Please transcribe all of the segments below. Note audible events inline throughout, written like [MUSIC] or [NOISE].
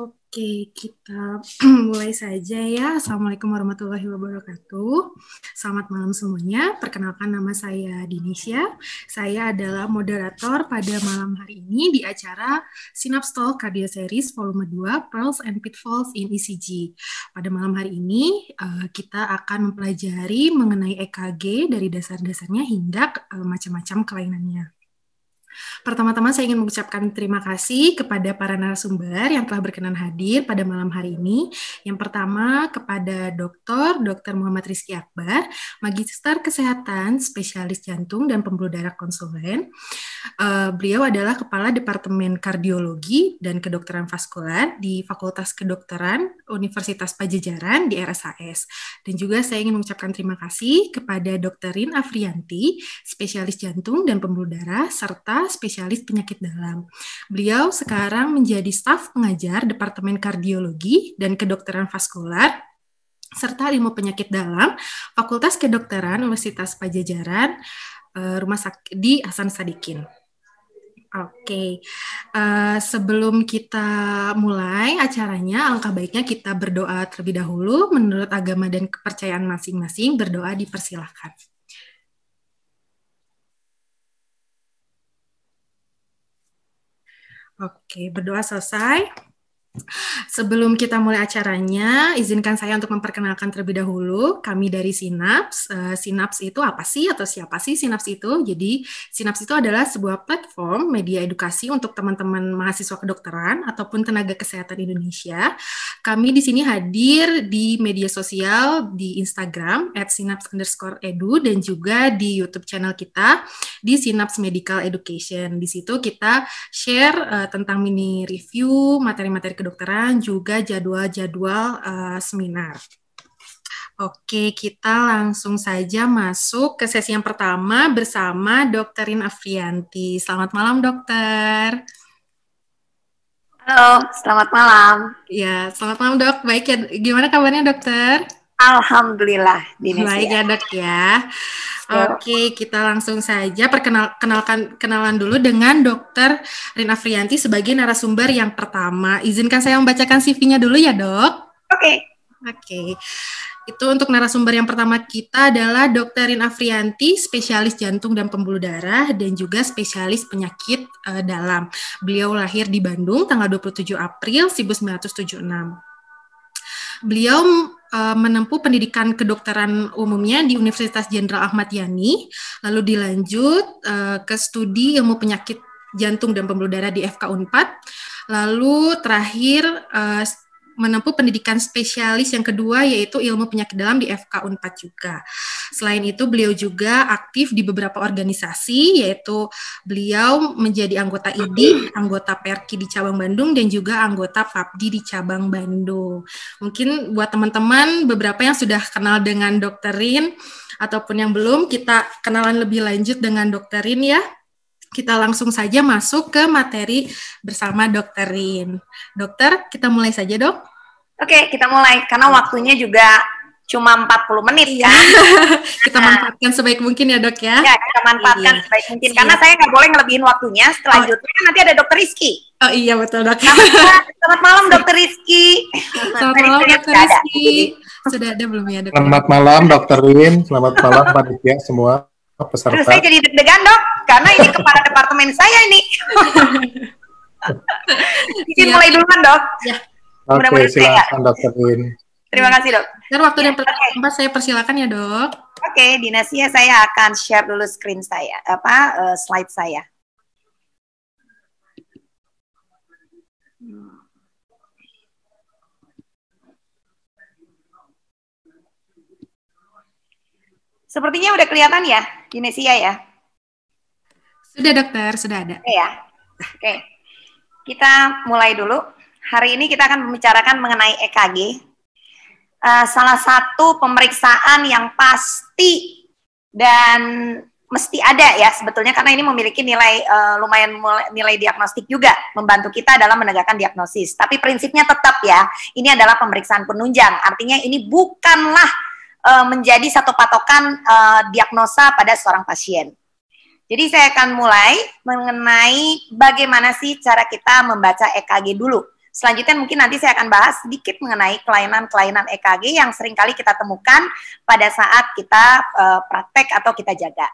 Oke, kita [CLEARS THROAT] mulai saja ya. Assalamualaikum warahmatullahi wabarakatuh. Selamat malam semuanya. Perkenalkan nama saya Dinisya. Saya adalah moderator pada malam hari ini di acara Synapse Talk Cardio Series Volume 2 Pearls and Pitfalls in ECG. Pada malam hari ini eh, kita akan mempelajari mengenai EKG dari dasar-dasarnya hingga eh, macam-macam kelainannya. Pertama-tama saya ingin mengucapkan terima kasih kepada para narasumber yang telah berkenan hadir pada malam hari ini. Yang pertama kepada Dr. Dr. Muhammad Rizky Akbar, Magister Kesehatan, Spesialis Jantung dan Pembuluh Darah Konsulen. Eh, beliau adalah Kepala Departemen Kardiologi dan Kedokteran Vaskular di Fakultas Kedokteran Universitas Pajajaran di RSHS Dan juga saya ingin mengucapkan terima kasih kepada Dr. Rin Afrianti, Spesialis Jantung dan Pembuluh Darah, serta spesialis penyakit dalam. Beliau sekarang menjadi staf pengajar Departemen Kardiologi dan Kedokteran Vaskular serta ilmu penyakit dalam Fakultas Kedokteran Universitas Pajajaran eh, Rumah Sakit di Hasan Sadikin. Oke, okay. uh, eh, sebelum kita mulai acaranya, alangkah baiknya kita berdoa terlebih dahulu. Menurut agama dan kepercayaan masing-masing, berdoa dipersilahkan. Oke, berdoa selesai. Sebelum kita mulai acaranya, izinkan saya untuk memperkenalkan terlebih dahulu kami dari Sinaps. Eh, Sinaps itu apa sih atau siapa sih Sinaps itu? Jadi Sinaps itu adalah sebuah platform media edukasi untuk teman-teman mahasiswa kedokteran ataupun tenaga kesehatan Indonesia. Kami di sini hadir di media sosial di Instagram @sinaps_edu dan juga di YouTube channel kita di Sinaps Medical Education. Di situ kita share uh, tentang mini review materi-materi kedokteran juga jadwal-jadwal uh, seminar. Oke, kita langsung saja masuk ke sesi yang pertama bersama Dokterin Afrianti. Selamat malam, Dokter. Halo, selamat malam. Ya, selamat malam, Dok. Baik ya, gimana kabarnya, Dokter? Alhamdulillah, Dinesia. Baik ya dok ya. Oke, kita langsung saja perkenal kenalkan kenalan dulu dengan Dokter Rina Frianti sebagai narasumber yang pertama. Izinkan saya membacakan CV-nya dulu ya dok. Oke. Okay. Oke. Okay. Itu untuk narasumber yang pertama kita adalah Dr. Rina Frianti, spesialis jantung dan pembuluh darah dan juga spesialis penyakit uh, dalam. Beliau lahir di Bandung tanggal 27 April 1976. Beliau uh, menempuh pendidikan kedokteran umumnya di Universitas Jenderal Ahmad Yani, lalu dilanjut uh, ke studi ilmu penyakit jantung dan pembuluh darah di FK Unpad, lalu terakhir uh, menempuh pendidikan spesialis yang kedua yaitu ilmu penyakit dalam di FK Unpad juga. Selain itu beliau juga aktif di beberapa organisasi yaitu beliau menjadi anggota IDI, anggota Perki di cabang Bandung dan juga anggota PAPDI di cabang Bandung. Mungkin buat teman-teman beberapa yang sudah kenal dengan dokterin ataupun yang belum kita kenalan lebih lanjut dengan dokterin ya kita langsung saja masuk ke materi bersama dokterin. Dokter, kita mulai saja dok. Oke, okay, kita mulai karena waktunya juga cuma 40 menit iya. kan. [LAUGHS] kita nah, manfaatkan sebaik mungkin ya, Dok ya. Ya, kita manfaatkan iya. sebaik mungkin iya. karena saya nggak boleh ngelebihin waktunya. Selanjutnya oh. nanti ada Dokter Rizky. Oh iya betul, Dok. Selamat, selamat malam Dokter [LAUGHS] Rizky. Selamat malam Dokter Rizky. Sudah ada belum ya, Dok? Selamat malam Dokter Win, selamat malam Pak ya semua peserta. Terus saya jadi deg-degan, Dok, karena ini kepala departemen saya ini. [LAUGHS] Izin iya. mulai duluan, Dok. Ya. Oke, okay, silakan dokter Win. Terima kasih dok. Dan waktu yang keempat saya persilakan ya dok. Oke, okay, Dinasia ya, saya akan share dulu screen saya, apa uh, slide saya. Sepertinya udah kelihatan ya, Dinasia ya, ya. Sudah dokter, sudah ada. Oke okay, ya. Oke, kita mulai dulu. Hari ini kita akan membicarakan mengenai EKG. Uh, eh, salah satu pemeriksaan yang pasti dan mesti ada ya sebetulnya karena ini memiliki nilai uh, lumayan mulai, nilai diagnostik juga membantu kita dalam menegakkan diagnosis. Tapi prinsipnya tetap ya, ini adalah pemeriksaan penunjang. Artinya ini bukanlah uh, menjadi satu patokan uh, diagnosa pada seorang pasien. Jadi saya akan mulai mengenai bagaimana sih cara kita membaca EKG dulu. Selanjutnya mungkin nanti saya akan bahas sedikit mengenai kelainan-kelainan EKG yang seringkali kita temukan pada saat kita uh, praktek atau kita jaga.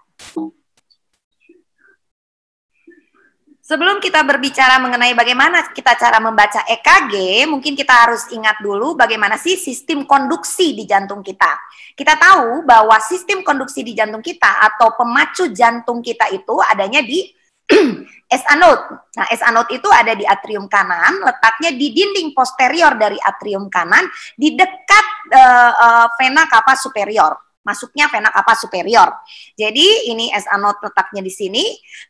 Sebelum kita berbicara mengenai bagaimana kita cara membaca EKG, mungkin kita harus ingat dulu bagaimana sih sistem konduksi di jantung kita. Kita tahu bahwa sistem konduksi di jantung kita atau pemacu jantung kita itu adanya di [CLEARS THROAT] S anode. Nah, S anode itu ada di atrium kanan, letaknya di dinding posterior dari atrium kanan, di dekat uh, uh, vena cava superior. Masuknya vena cava superior. Jadi ini S anode letaknya di sini.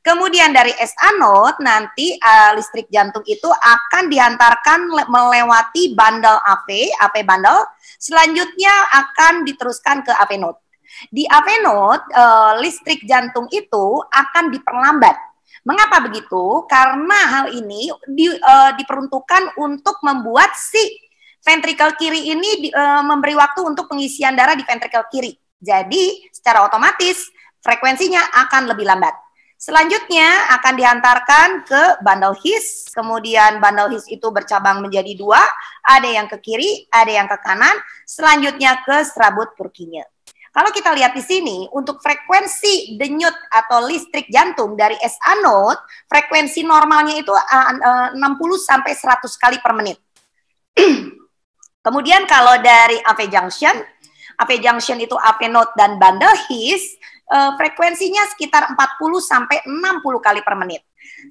Kemudian dari S anode nanti uh, listrik jantung itu akan diantarkan melewati bandel AV, AV bandel. Selanjutnya akan diteruskan ke AV node. Di AV node uh, listrik jantung itu akan diperlambat Mengapa begitu? Karena hal ini di, uh, diperuntukkan untuk membuat si ventrikel kiri ini uh, memberi waktu untuk pengisian darah di ventrikel kiri. Jadi secara otomatis frekuensinya akan lebih lambat. Selanjutnya akan diantarkan ke bundle his, kemudian bundle his itu bercabang menjadi dua, ada yang ke kiri, ada yang ke kanan, selanjutnya ke serabut Purkinje. Kalau kita lihat di sini, untuk frekuensi denyut atau listrik jantung dari SA node, frekuensi normalnya itu 60 eh, eh, sampai 100 kali per menit. [CLEARS THROAT] Kemudian kalau dari AV junction, AV junction itu AV node dan bundle his, eh, frekuensinya sekitar 40 sampai 60 kali per menit.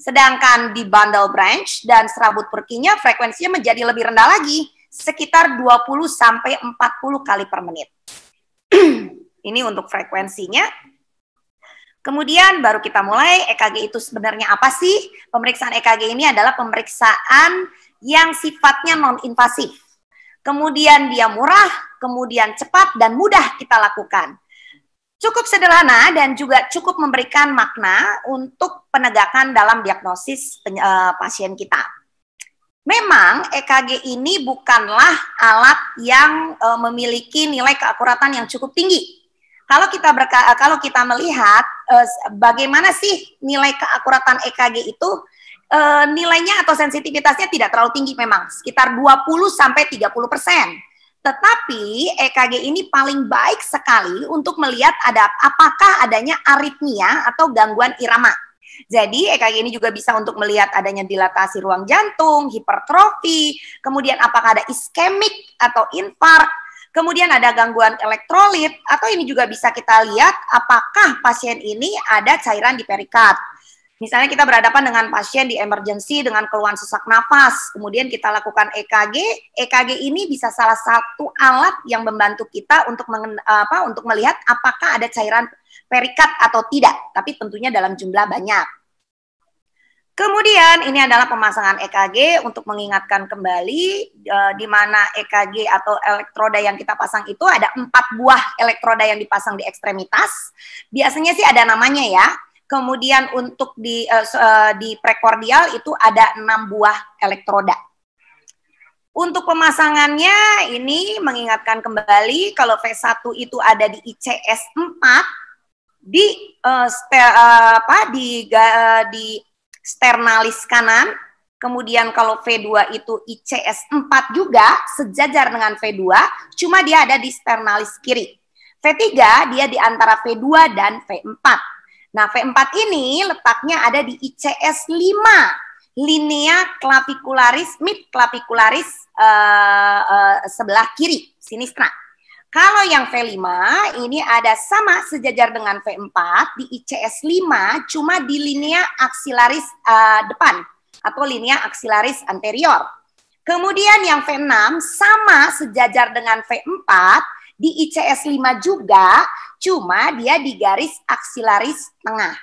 Sedangkan di bundle branch dan serabut perkinya frekuensinya menjadi lebih rendah lagi, sekitar 20 sampai 40 kali per menit. [CLEARS THROAT] Ini untuk frekuensinya. Kemudian baru kita mulai EKG itu sebenarnya apa sih? Pemeriksaan EKG ini adalah pemeriksaan yang sifatnya non-invasif. Kemudian dia murah, kemudian cepat dan mudah kita lakukan. Cukup sederhana dan juga cukup memberikan makna untuk penegakan dalam diagnosis e, pasien kita. Memang EKG ini bukanlah alat yang e, memiliki nilai keakuratan yang cukup tinggi kalau kita berka eh, kalau kita melihat uh, bagaimana sih nilai keakuratan EKG itu uh, nilainya atau sensitivitasnya tidak terlalu tinggi memang sekitar 20 sampai 30 persen. Tetapi EKG ini paling baik sekali untuk melihat ada apakah adanya aritmia atau gangguan irama. Jadi EKG ini juga bisa untuk melihat adanya dilatasi ruang jantung, hipertrofi, kemudian apakah ada iskemik atau infark, Kemudian ada gangguan elektrolit atau ini juga bisa kita lihat apakah pasien ini ada cairan di perikat. Misalnya kita berhadapan dengan pasien di emergency dengan keluhan sesak nafas, kemudian kita lakukan EKG. EKG ini bisa salah satu alat yang membantu kita untuk mengen, apa untuk melihat apakah ada cairan perikat atau tidak, tapi tentunya dalam jumlah banyak. Kemudian ini adalah pemasangan EKG untuk mengingatkan kembali e, di mana EKG atau elektroda yang kita pasang itu ada empat buah elektroda yang dipasang di ekstremitas. Biasanya sih ada namanya ya. Kemudian untuk di e, e, di prekordial itu ada enam buah elektroda. Untuk pemasangannya ini mengingatkan kembali kalau V1 itu ada di ICS 4 di uh, stel, uh, apa di uh, di sternalis kanan, kemudian kalau V2 itu ICS 4 juga sejajar dengan V2, cuma dia ada di sternalis kiri. V3 dia di antara V2 dan V4. Nah, V4 ini letaknya ada di ICS 5, linea clavicularis mid clavicularis uh, eh, uh, eh, sebelah kiri, sinistra. Oke. Kalau yang V5 ini ada sama sejajar dengan V4 di ICS 5 cuma di linea aksilaris uh, depan atau linea aksilaris anterior. Kemudian yang V6 sama sejajar dengan V4 di ICS 5 juga cuma dia di garis aksilaris tengah.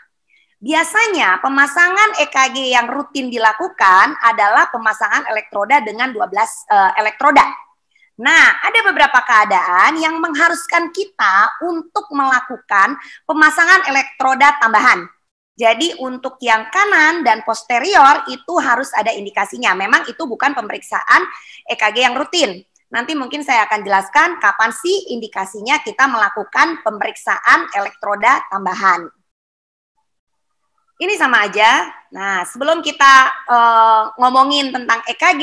Biasanya pemasangan EKG yang rutin dilakukan adalah pemasangan elektroda dengan 12 uh, eh, elektroda Nah, ada beberapa keadaan yang mengharuskan kita untuk melakukan pemasangan elektroda tambahan. Jadi untuk yang kanan dan posterior itu harus ada indikasinya. Memang itu bukan pemeriksaan EKG yang rutin. Nanti mungkin saya akan jelaskan kapan sih indikasinya kita melakukan pemeriksaan elektroda tambahan. Ini sama aja. Nah, sebelum kita uh, ngomongin tentang EKG,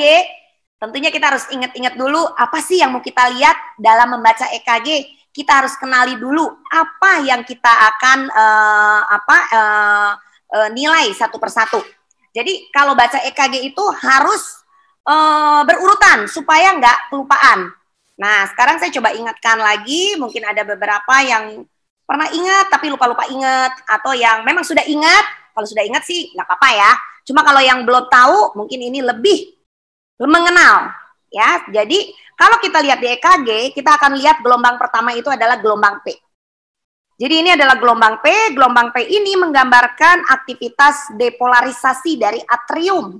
Tentunya kita harus ingat-ingat dulu apa sih yang mau kita lihat dalam membaca EKG. Kita harus kenali dulu apa yang kita akan uh, apa uh, uh, nilai satu persatu. Jadi kalau baca EKG itu harus uh, berurutan supaya nggak kelupaan. Nah sekarang saya coba ingatkan lagi, mungkin ada beberapa yang pernah ingat tapi lupa-lupa ingat atau yang memang sudah ingat. Kalau sudah ingat sih nggak apa-apa ya. Cuma kalau yang belum tahu mungkin ini lebih mengenal ya. Jadi kalau kita lihat di EKG, kita akan lihat gelombang pertama itu adalah gelombang P. Jadi ini adalah gelombang P. Gelombang P ini menggambarkan aktivitas depolarisasi dari atrium.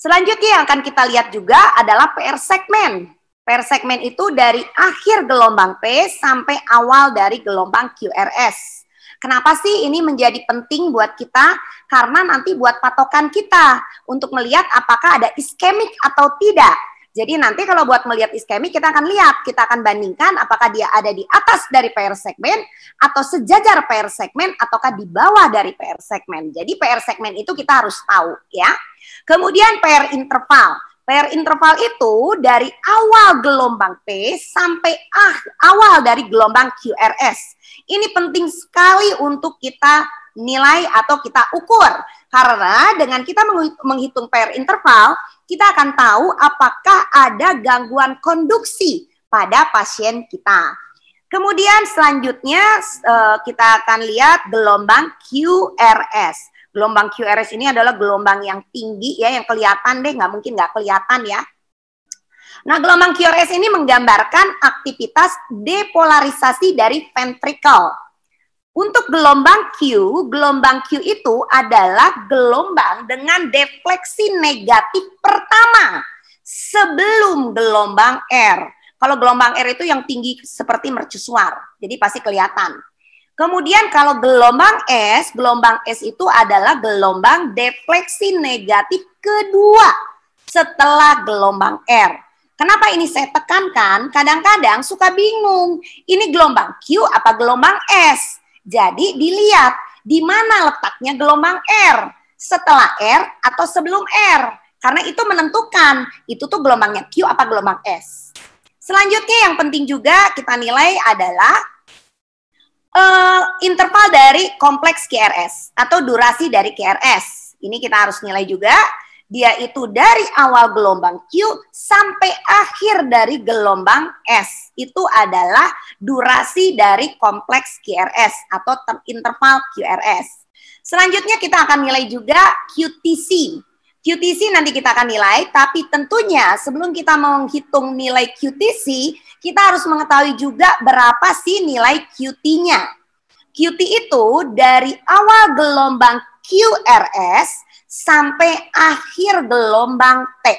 Selanjutnya yang akan kita lihat juga adalah PR segmen. PR segmen itu dari akhir gelombang P sampai awal dari gelombang QRS. Kenapa sih ini menjadi penting buat kita? Karena nanti buat patokan kita untuk melihat apakah ada iskemik atau tidak. Jadi nanti kalau buat melihat iskemik kita akan lihat, kita akan bandingkan apakah dia ada di atas dari PR segmen atau sejajar PR segmen ataukah di bawah dari PR segmen. Jadi PR segmen itu kita harus tahu ya. Kemudian PR interval. Per interval itu dari awal gelombang P sampai ah, awal dari gelombang QRS. Ini penting sekali untuk kita nilai atau kita ukur. Karena dengan kita menghitung per interval, kita akan tahu apakah ada gangguan konduksi pada pasien kita. Kemudian selanjutnya eh, kita akan lihat gelombang QRS gelombang QRS ini adalah gelombang yang tinggi ya, yang kelihatan deh, nggak mungkin nggak kelihatan ya. Nah, gelombang QRS ini menggambarkan aktivitas depolarisasi dari ventrikel. Untuk gelombang Q, gelombang Q itu adalah gelombang dengan defleksi negatif pertama sebelum gelombang R. Kalau gelombang R itu yang tinggi seperti mercusuar, jadi pasti kelihatan. Kemudian kalau gelombang S, gelombang S itu adalah gelombang defleksi negatif kedua setelah gelombang R. Kenapa ini saya tekankan? Kadang-kadang suka bingung. Ini gelombang Q apa gelombang S? Jadi dilihat di mana letaknya gelombang R. Setelah R atau sebelum R. Karena itu menentukan itu tuh gelombangnya Q apa gelombang S. Selanjutnya yang penting juga kita nilai adalah uh, interval dari kompleks KRS atau durasi dari KRS. Ini kita harus nilai juga. Dia itu dari awal gelombang Q sampai akhir dari gelombang S. Itu adalah durasi dari kompleks QRS atau interval QRS. Selanjutnya kita akan nilai juga QTC. QTC nanti kita akan nilai, tapi tentunya sebelum kita menghitung nilai QTC, kita harus mengetahui juga berapa sih nilai QT-nya. QT itu dari awal gelombang QRS sampai akhir gelombang T.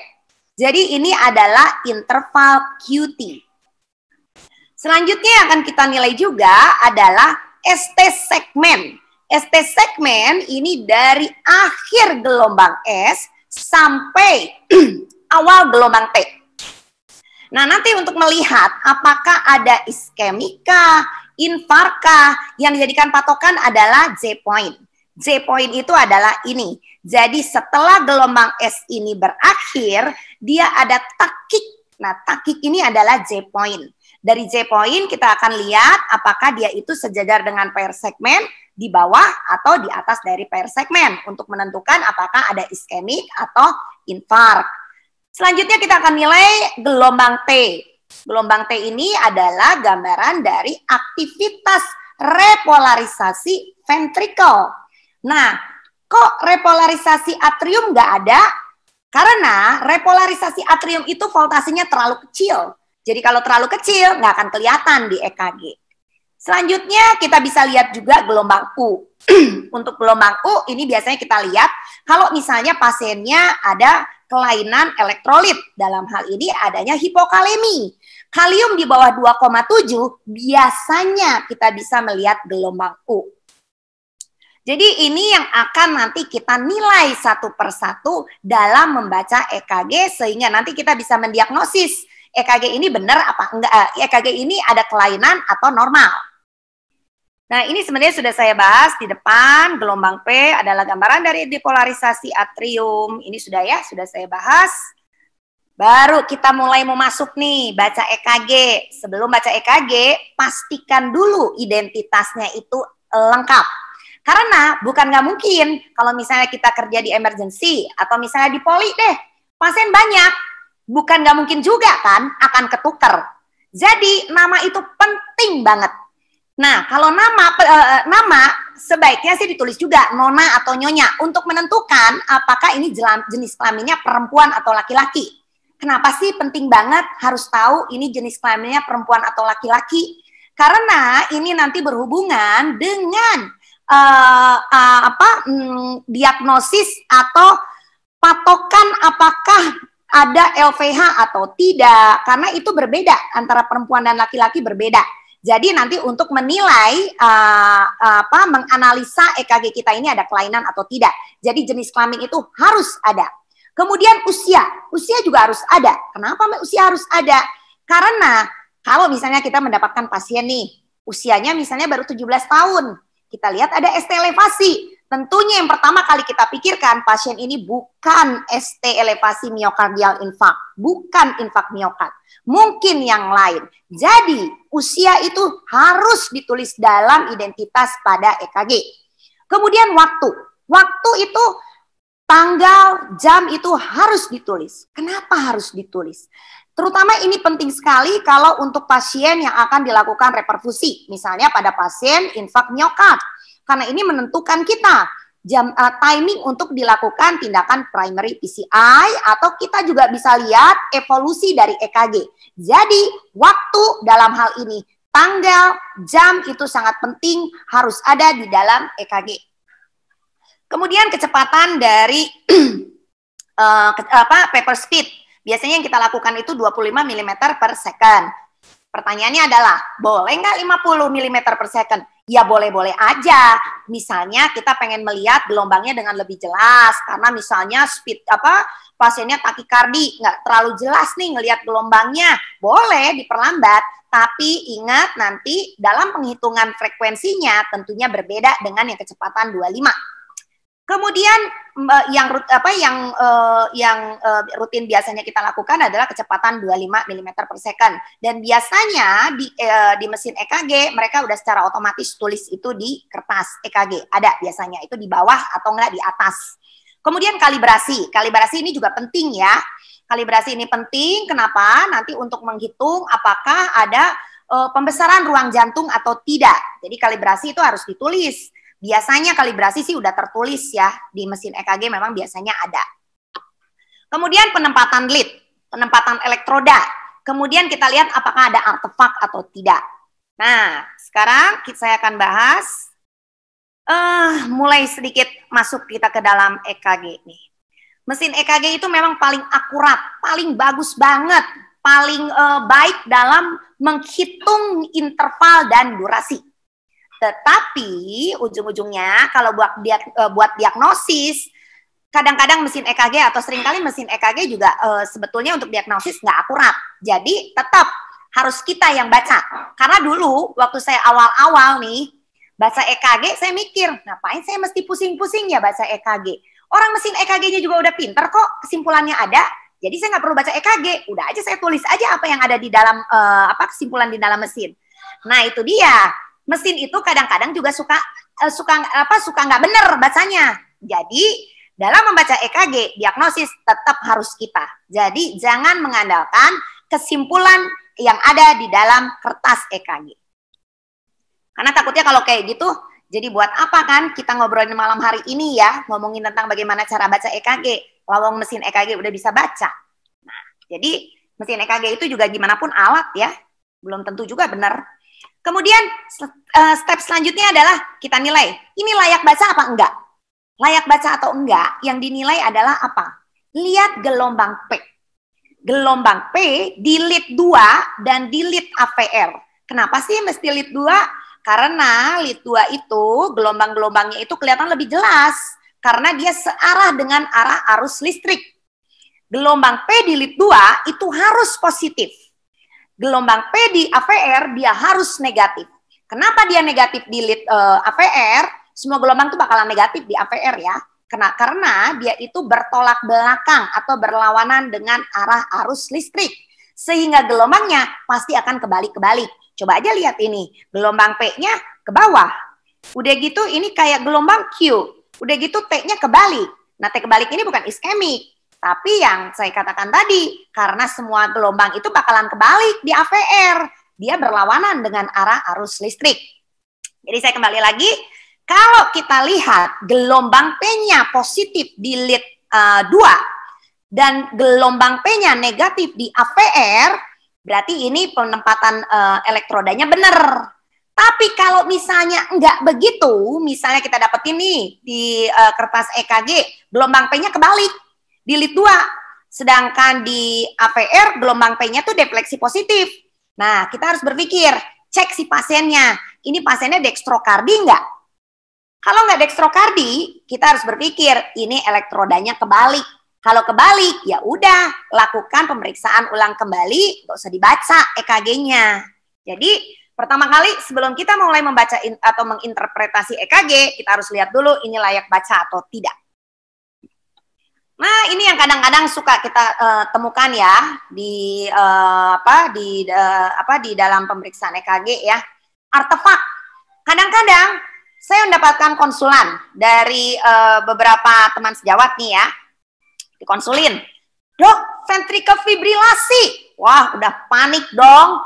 Jadi ini adalah interval QT. Selanjutnya yang akan kita nilai juga adalah ST segmen. ST segmen ini dari akhir gelombang S sampai [CLEARS THROAT] awal gelombang T. Nah, nanti untuk melihat apakah ada iskemika, infarka yang dijadikan patokan adalah J point. J point itu adalah ini. Jadi setelah gelombang S ini berakhir, dia ada takik. Nah, takik ini adalah J point. Dari J point kita akan lihat apakah dia itu sejajar dengan pair segmen di bawah atau di atas dari pair segmen untuk menentukan apakah ada iskemik atau infark. Selanjutnya kita akan nilai gelombang T. Gelombang T ini adalah gambaran dari aktivitas repolarisasi ventrikel. Nah, kok repolarisasi atrium nggak ada? Karena repolarisasi atrium itu voltasinya terlalu kecil. Jadi kalau terlalu kecil nggak akan kelihatan di EKG. Selanjutnya kita bisa lihat juga gelombang U. [CLEARS THROAT] Untuk gelombang U ini biasanya kita lihat kalau misalnya pasiennya ada kelainan elektrolit. Dalam hal ini adanya hipokalemi. Kalium di bawah 2,7 biasanya kita bisa melihat gelombang U. Jadi ini yang akan nanti kita nilai satu persatu dalam membaca EKG sehingga nanti kita bisa mendiagnosis EKG ini benar apa enggak, EKG eh, e ini ada kelainan atau normal. Nah, ini sebenarnya sudah saya bahas di depan. Gelombang P adalah gambaran dari depolarisasi atrium. Ini sudah ya, sudah saya bahas. Baru kita mulai mau masuk nih, baca EKG. Sebelum baca EKG, pastikan dulu identitasnya itu lengkap. Karena bukan nggak mungkin kalau misalnya kita kerja di emergency atau misalnya di poli deh, pasien banyak. Bukan nggak mungkin juga kan akan ketuker. Jadi nama itu penting banget. Nah, kalau nama uh, nama sebaiknya sih ditulis juga nona atau nyonya untuk menentukan apakah ini jenis kelaminnya perempuan atau laki-laki. Kenapa sih penting banget harus tahu ini jenis kelaminnya perempuan atau laki-laki? Karena ini nanti berhubungan dengan uh, uh, apa mm, diagnosis atau patokan apakah ada LVH atau tidak karena itu berbeda antara perempuan dan laki-laki berbeda jadi nanti untuk menilai uh, apa menganalisa EKG kita ini ada kelainan atau tidak. Jadi jenis kelamin itu harus ada. Kemudian usia, usia juga harus ada. Kenapa usia harus ada? Karena kalau misalnya kita mendapatkan pasien nih, usianya misalnya baru 17 tahun, kita lihat ada ST elevasi. Tentunya yang pertama kali kita pikirkan pasien ini bukan ST elevasi miokardial infak, bukan infak miokard. Mungkin yang lain. Jadi usia itu harus ditulis dalam identitas pada EKG. Kemudian waktu. Waktu itu tanggal, jam itu harus ditulis. Kenapa harus ditulis? Terutama ini penting sekali kalau untuk pasien yang akan dilakukan reperfusi, misalnya pada pasien infak miokard karena ini menentukan kita jam uh, timing untuk dilakukan tindakan primary PCI atau kita juga bisa lihat evolusi dari EKG. Jadi, waktu dalam hal ini tanggal, jam itu sangat penting harus ada di dalam EKG. Kemudian kecepatan dari uh, [CLEARS THROAT] ke, apa paper speed. Biasanya yang kita lakukan itu 25 mm per second. Pertanyaannya adalah, boleh nggak 50 mm per second? ya boleh-boleh aja. Misalnya kita pengen melihat gelombangnya dengan lebih jelas karena misalnya speed apa pasiennya takikardi nggak terlalu jelas nih ngelihat gelombangnya, boleh diperlambat. Tapi ingat nanti dalam penghitungan frekuensinya tentunya berbeda dengan yang kecepatan 25 Kemudian eh, yang apa yang eh, yang eh, rutin biasanya kita lakukan adalah kecepatan 25 mm per second dan biasanya di di mesin EKG mereka udah secara otomatis tulis itu di kertas EKG ada biasanya itu di bawah atau enggak di atas kemudian kalibrasi kalibrasi ini juga penting ya kalibrasi ini penting kenapa nanti untuk menghitung apakah ada pembesaran ruang jantung atau tidak jadi kalibrasi itu harus ditulis Biasanya kalibrasi sih udah tertulis ya di mesin EKG memang biasanya ada. Kemudian penempatan lead, penempatan elektroda. Kemudian kita lihat apakah ada artefak atau tidak. Nah, sekarang saya akan bahas uh, mulai sedikit masuk kita ke dalam EKG nih. Mesin EKG itu memang paling akurat, paling bagus banget, paling uh, baik dalam menghitung interval dan durasi. Tetapi ujung-ujungnya kalau buat diag eh, buat diagnosis kadang-kadang mesin EKG atau seringkali mesin EKG juga uh, sebetulnya untuk diagnosis nggak akurat. Jadi tetap harus kita yang baca. Karena dulu waktu saya awal-awal nih baca EKG saya mikir ngapain saya mesti pusing-pusing ya baca EKG. Orang mesin EKG-nya juga udah pinter kok kesimpulannya ada. Jadi saya nggak perlu baca EKG, udah aja saya tulis aja apa yang ada di dalam uh, apa kesimpulan di dalam mesin. Nah itu dia mesin itu kadang-kadang juga suka uh, suka apa suka nggak bener bacanya. Jadi dalam membaca EKG diagnosis tetap harus kita. Jadi jangan mengandalkan kesimpulan yang ada di dalam kertas EKG. Karena takutnya kalau kayak gitu jadi buat apa kan kita ngobrolin malam hari ini ya ngomongin tentang bagaimana cara baca EKG. Lawang mesin EKG udah bisa baca. Nah, jadi mesin EKG itu juga gimana pun alat ya. Belum tentu juga benar Kemudian eh, step selanjutnya adalah kita nilai. Ini layak baca apa enggak? Layak baca atau enggak yang dinilai adalah apa? Lihat gelombang P. Gelombang P di lead 2 dan di lead AVR. Kenapa sih mesti lead 2? Karena lead 2 itu gelombang-gelombangnya itu kelihatan lebih jelas karena dia searah dengan arah arus listrik. Gelombang P di lead 2 itu harus positif gelombang P di AVR dia harus negatif. Kenapa dia negatif di lead, uh, eh, AVR? Semua gelombang itu bakalan negatif di AVR ya. Karena, karena dia itu bertolak belakang atau berlawanan dengan arah arus listrik. Sehingga gelombangnya pasti akan kebalik-kebalik. Coba aja lihat ini, gelombang P-nya ke bawah. Udah gitu ini kayak gelombang Q. Udah gitu T-nya kebalik. Nah, T kebalik ini bukan iskemik, tapi yang saya katakan tadi, karena semua gelombang itu bakalan kebalik di AVR, dia berlawanan dengan arah arus listrik. Jadi saya kembali lagi, kalau kita lihat gelombang P-nya positif di lead uh, eh, 2 dan gelombang P-nya negatif di AVR, berarti ini penempatan uh, elektrodanya benar. Tapi kalau misalnya enggak begitu, misalnya kita dapet ini di uh, kertas EKG, gelombang P-nya kebalik di lead 2. Sedangkan di APR gelombang P-nya tuh defleksi positif. Nah, kita harus berpikir, cek si pasiennya. Ini pasiennya dextrokardi enggak? Kalau enggak dextrokardi, kita harus berpikir ini elektrodanya kebalik. Kalau kebalik, ya udah lakukan pemeriksaan ulang kembali, Gak usah dibaca EKG-nya. Jadi pertama kali sebelum kita mulai membaca atau menginterpretasi EKG, kita harus lihat dulu ini layak baca atau tidak. Nah, ini yang kadang-kadang suka kita uh, temukan ya di uh, apa di uh, apa di dalam pemeriksaan EKG ya. Artefak. Kadang-kadang saya mendapatkan konsulan dari uh, beberapa teman sejawat nih ya. Dikonsulin. Dok, ventricle fibrilasi. Wah, udah panik dong.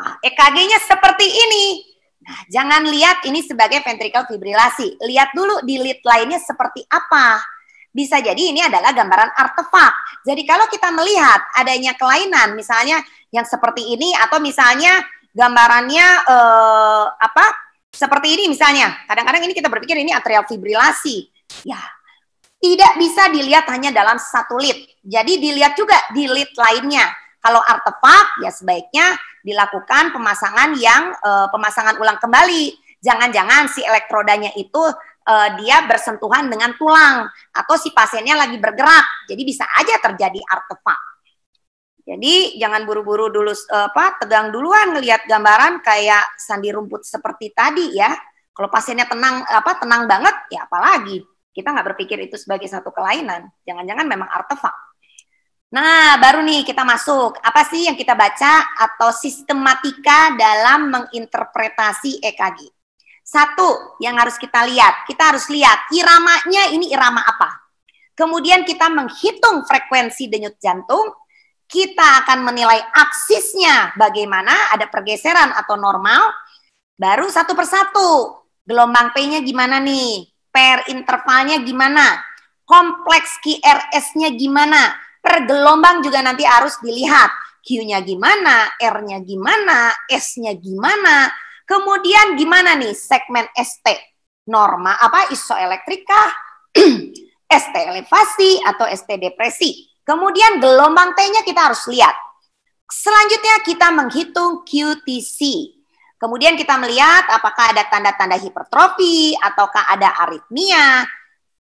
Nah, EKG-nya seperti ini. Nah, jangan lihat ini sebagai ventricle fibrilasi. Lihat dulu di lead lainnya seperti apa bisa jadi ini adalah gambaran artefak. Jadi kalau kita melihat adanya kelainan misalnya yang seperti ini atau misalnya gambarannya eh, apa seperti ini misalnya. Kadang-kadang ini kita berpikir ini atrial fibrilasi. Ya, tidak bisa dilihat hanya dalam satu lid. Jadi dilihat juga di lid lainnya. Kalau artefak ya sebaiknya dilakukan pemasangan yang eh, pemasangan ulang kembali jangan-jangan si elektrodanya itu uh, dia bersentuhan dengan tulang atau si pasiennya lagi bergerak. Jadi bisa aja terjadi artefak. Jadi jangan buru-buru dulu uh, apa tegang duluan ngelihat gambaran kayak sandi rumput seperti tadi ya. Kalau pasiennya tenang apa tenang banget ya apalagi kita nggak berpikir itu sebagai satu kelainan. Jangan-jangan memang artefak. Nah, baru nih kita masuk. Apa sih yang kita baca atau sistematika dalam menginterpretasi EKG? Satu yang harus kita lihat, kita harus lihat iramanya ini irama apa. Kemudian kita menghitung frekuensi denyut jantung, kita akan menilai aksisnya bagaimana, ada pergeseran atau normal, baru satu persatu. Gelombang P-nya gimana nih? Per intervalnya gimana? Kompleks QRS-nya gimana? Per gelombang juga nanti harus dilihat. Q-nya gimana, R-nya gimana, S-nya gimana, Kemudian gimana nih segmen ST? Norma apa isoelektrik kah? [CLEARS THROAT] ST elevasi atau ST depresi. Kemudian gelombang T-nya kita harus lihat. Selanjutnya kita menghitung QTC. Kemudian kita melihat apakah ada tanda-tanda hipertrofi ataukah ada aritmia.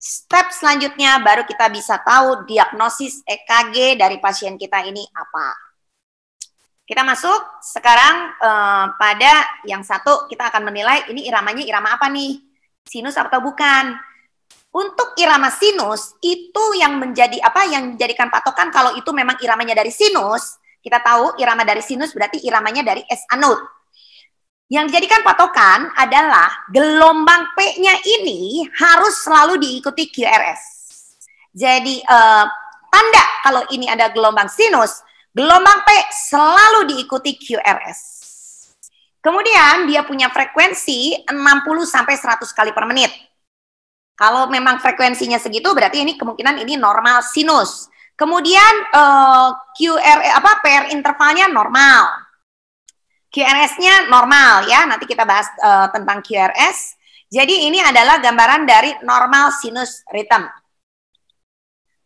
Step selanjutnya baru kita bisa tahu diagnosis EKG dari pasien kita ini apa. Kita masuk sekarang uh, pada yang satu kita akan menilai ini iramanya irama apa nih? Sinus atau bukan? Untuk irama sinus itu yang menjadi apa yang menjadikan patokan kalau itu memang iramanya dari sinus, kita tahu irama dari sinus berarti iramanya dari S anut. Yang dijadikan patokan adalah gelombang P-nya ini harus selalu diikuti QRS. Jadi uh, tanda kalau ini ada gelombang sinus Gelombang P selalu diikuti QRS. Kemudian dia punya frekuensi 60 sampai 100 kali per menit. Kalau memang frekuensinya segitu berarti ini kemungkinan ini normal sinus. Kemudian uh, eh, QR eh, apa PR intervalnya normal. QRS-nya normal ya, nanti kita bahas uh, tentang QRS. Jadi ini adalah gambaran dari normal sinus rhythm.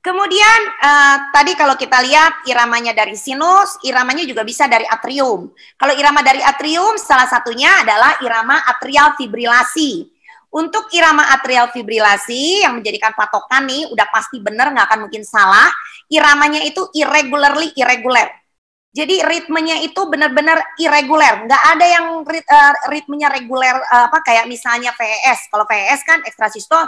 Kemudian uh, tadi kalau kita lihat iramanya dari sinus, iramanya juga bisa dari atrium. Kalau irama dari atrium salah satunya adalah irama atrial fibrilasi. Untuk irama atrial fibrilasi yang menjadikan patokan nih udah pasti benar nggak akan mungkin salah. Iramanya itu irregularly irregular. Jadi ritmenya itu benar-benar irregular, nggak ada yang rit, uh, ritmenya reguler uh, apa kayak misalnya VES. Kalau VES kan ekstrasisto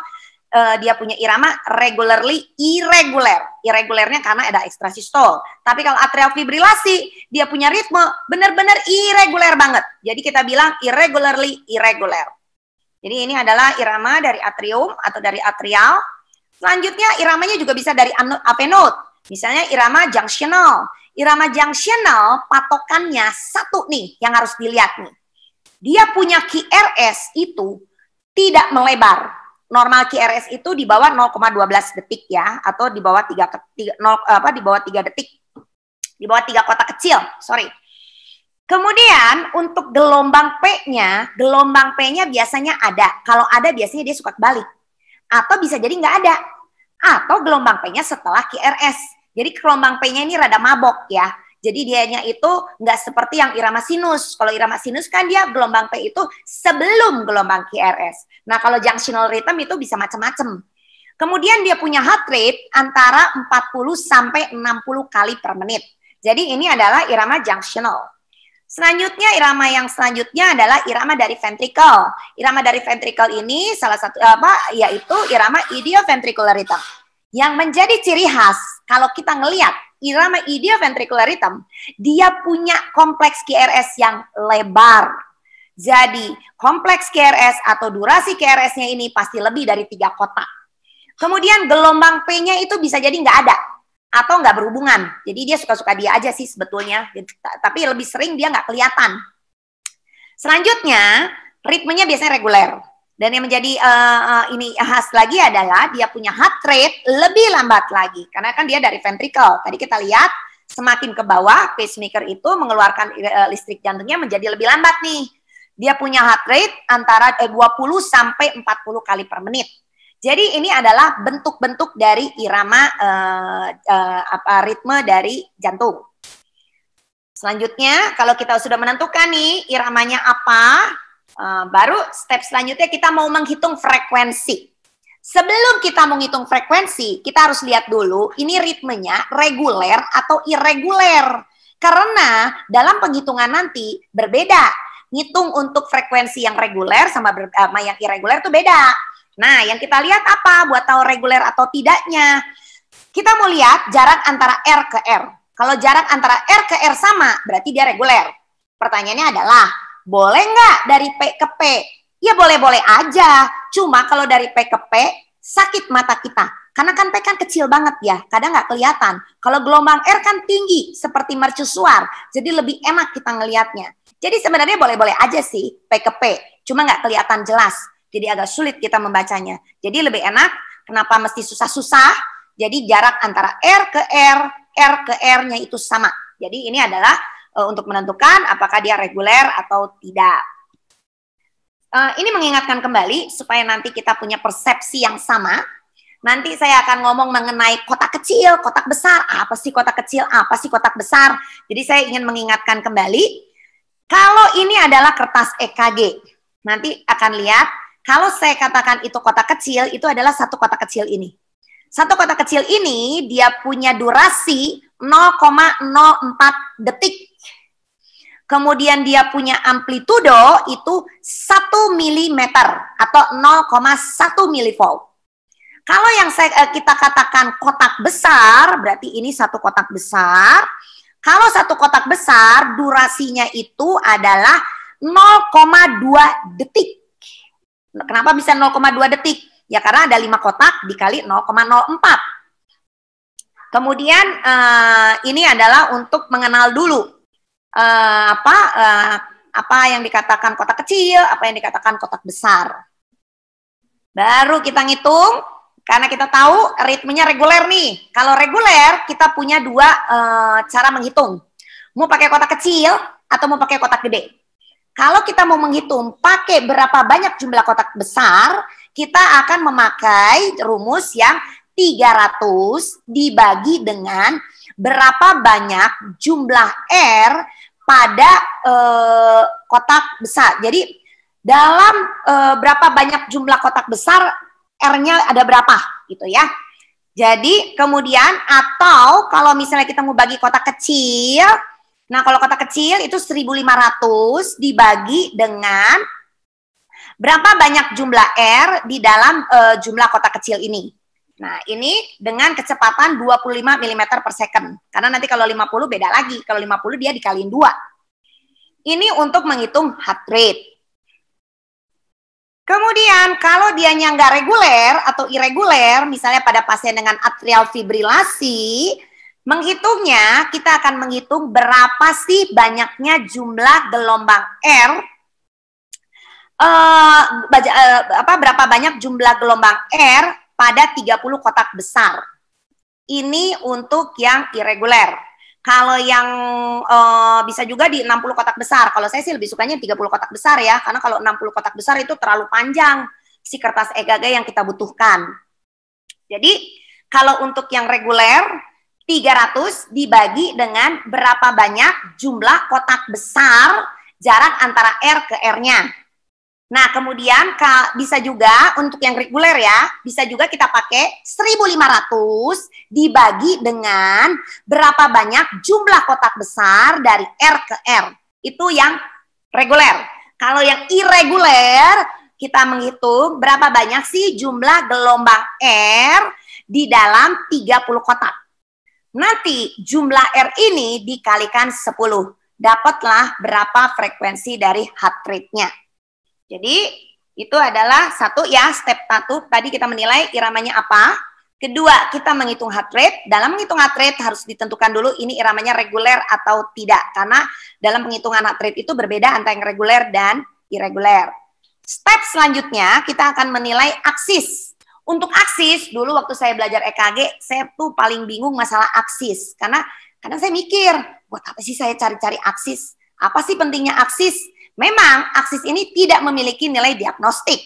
uh, dia punya irama regularly irregular. Irregulernya karena ada ekstra sistol. Tapi kalau atrial fibrilasi, dia punya ritme benar-benar irregular banget. Jadi kita bilang irregularly irregular. Jadi ini adalah irama dari atrium atau dari atrial. Selanjutnya iramanya juga bisa dari apenot. Misalnya irama junctional. Irama junctional patokannya satu nih yang harus dilihat nih. Dia punya QRS itu tidak melebar normal QRS itu di bawah 0,12 detik ya atau di bawah 3 3 0, apa di bawah 3 detik. Di bawah 3 kotak kecil, sorry. Kemudian untuk gelombang P-nya, gelombang P-nya biasanya ada. Kalau ada biasanya dia suka kebalik. Atau bisa jadi nggak ada. Atau gelombang P-nya setelah QRS. Jadi gelombang P-nya ini rada mabok ya. Jadi dianya itu nggak seperti yang irama sinus. Kalau irama sinus kan dia gelombang P itu sebelum gelombang QRS. Nah kalau junctional rhythm itu bisa macam-macam. Kemudian dia punya heart rate antara 40 sampai 60 kali per menit. Jadi ini adalah irama junctional. Selanjutnya irama yang selanjutnya adalah irama dari ventricle. Irama dari ventricle ini salah satu apa yaitu irama idioventricular rhythm. Yang menjadi ciri khas kalau kita ngelihat irama idioventricular rhythm, dia punya kompleks QRS yang lebar. Jadi, kompleks QRS atau durasi qrs nya ini pasti lebih dari tiga kotak. Kemudian gelombang P-nya itu bisa jadi nggak ada atau nggak berhubungan. Jadi dia suka-suka dia aja sih sebetulnya. Tapi lebih sering dia nggak kelihatan. Selanjutnya, ritmenya biasanya reguler. Dan yang menjadi uh, uh, ini khas lagi adalah dia punya heart rate lebih lambat lagi karena kan dia dari ventricle. Tadi kita lihat semakin ke bawah pacemaker itu mengeluarkan uh, listrik jantungnya menjadi lebih lambat nih. Dia punya heart rate antara eh, 20 sampai 40 kali per menit. Jadi ini adalah bentuk-bentuk dari irama uh, uh, apa ritme dari jantung. Selanjutnya kalau kita sudah menentukan nih iramanya apa, Uh, baru step selanjutnya kita mau menghitung frekuensi. Sebelum kita menghitung frekuensi, kita harus lihat dulu ini ritmenya reguler atau irreguler. Karena dalam penghitungan nanti berbeda. Ngitung untuk frekuensi yang reguler sama, ber, eh, sama yang irreguler itu beda. Nah, yang kita lihat apa buat tahu reguler atau tidaknya? Kita mau lihat jarak antara R ke R. Kalau jarak antara R ke R sama, berarti dia reguler. Pertanyaannya adalah, boleh nggak dari P ke P? Ya boleh-boleh aja. Cuma kalau dari P ke P, sakit mata kita. Karena kan P kan kecil banget ya, kadang nggak kelihatan. Kalau gelombang R kan tinggi, seperti mercusuar. Jadi lebih enak kita ngelihatnya. Jadi sebenarnya boleh-boleh aja sih P ke P, cuma nggak kelihatan jelas. Jadi agak sulit kita membacanya. Jadi lebih enak, kenapa mesti susah-susah? Jadi jarak antara R ke R, R ke R-nya itu sama. Jadi ini adalah uh, untuk menentukan apakah dia reguler atau tidak. Uh, ini mengingatkan kembali supaya nanti kita punya persepsi yang sama. Nanti saya akan ngomong mengenai kotak kecil, kotak besar. Apa sih kotak kecil? Apa sih kotak besar? Jadi saya ingin mengingatkan kembali. Kalau ini adalah kertas EKG, nanti akan lihat. Kalau saya katakan itu kotak kecil, itu adalah satu kotak kecil ini. Satu kotak kecil ini dia punya durasi 0,04 detik Kemudian dia punya amplitudo itu 1 mm atau 0,1 millivolt. Kalau yang saya, eh, kita katakan kotak besar, berarti ini satu kotak besar. Kalau satu kotak besar, durasinya itu adalah 0,2 detik. Kenapa bisa 0,2 detik? Ya karena ada 5 kotak dikali 0,04. Kemudian eh, ini adalah untuk mengenal dulu uh, apa uh, apa yang dikatakan kotak kecil, apa yang dikatakan kotak besar. Baru kita ngitung karena kita tahu ritmenya reguler nih. Kalau reguler kita punya dua uh, cara menghitung. Mau pakai kotak kecil atau mau pakai kotak gede. Kalau kita mau menghitung pakai berapa banyak jumlah kotak besar, kita akan memakai rumus yang 300 dibagi dengan berapa banyak jumlah R pada uh, kotak besar. Jadi dalam uh, berapa banyak jumlah kotak besar R-nya ada berapa gitu ya. Jadi kemudian atau kalau misalnya kita mau bagi kotak kecil, nah kalau kotak kecil itu 1500 dibagi dengan berapa banyak jumlah R di dalam uh, jumlah kotak kecil ini. Nah, ini dengan kecepatan 25 mm per second. Karena nanti kalau 50 beda lagi. Kalau 50 dia dikaliin dua. Ini untuk menghitung heart rate. Kemudian kalau dianya nggak reguler atau irreguler, misalnya pada pasien dengan atrial fibrilasi, menghitungnya kita akan menghitung berapa sih banyaknya jumlah gelombang R uh, baja, uh, apa berapa banyak jumlah gelombang R pada 30 kotak besar. Ini untuk yang irregular. Kalau yang uh, bisa juga di 60 kotak besar. Kalau saya sih lebih sukanya 30 kotak besar ya, karena kalau 60 kotak besar itu terlalu panjang si kertas egg yang kita butuhkan. Jadi kalau untuk yang reguler 300 dibagi dengan berapa banyak jumlah kotak besar jarak antara R ke R-nya. Nah, kemudian bisa juga untuk yang reguler ya, bisa juga kita pakai 1500 dibagi dengan berapa banyak jumlah kotak besar dari R ke R. Itu yang reguler. Kalau yang irregular kita menghitung berapa banyak sih jumlah gelombang R di dalam 30 kotak. Nanti jumlah R ini dikalikan 10. Dapatlah berapa frekuensi dari heart rate-nya. Jadi itu adalah satu ya step satu tadi kita menilai iramanya apa. Kedua, kita menghitung heart rate. Dalam menghitung heart rate harus ditentukan dulu ini iramanya reguler atau tidak karena dalam penghitungan heart rate itu berbeda antara yang reguler dan irreguler. Step selanjutnya kita akan menilai aksis. Untuk aksis, dulu waktu saya belajar EKG, saya tuh paling bingung masalah aksis. Karena kadang saya mikir, buat apa sih saya cari-cari aksis? Apa sih pentingnya aksis? Memang aksis ini tidak memiliki nilai diagnostik,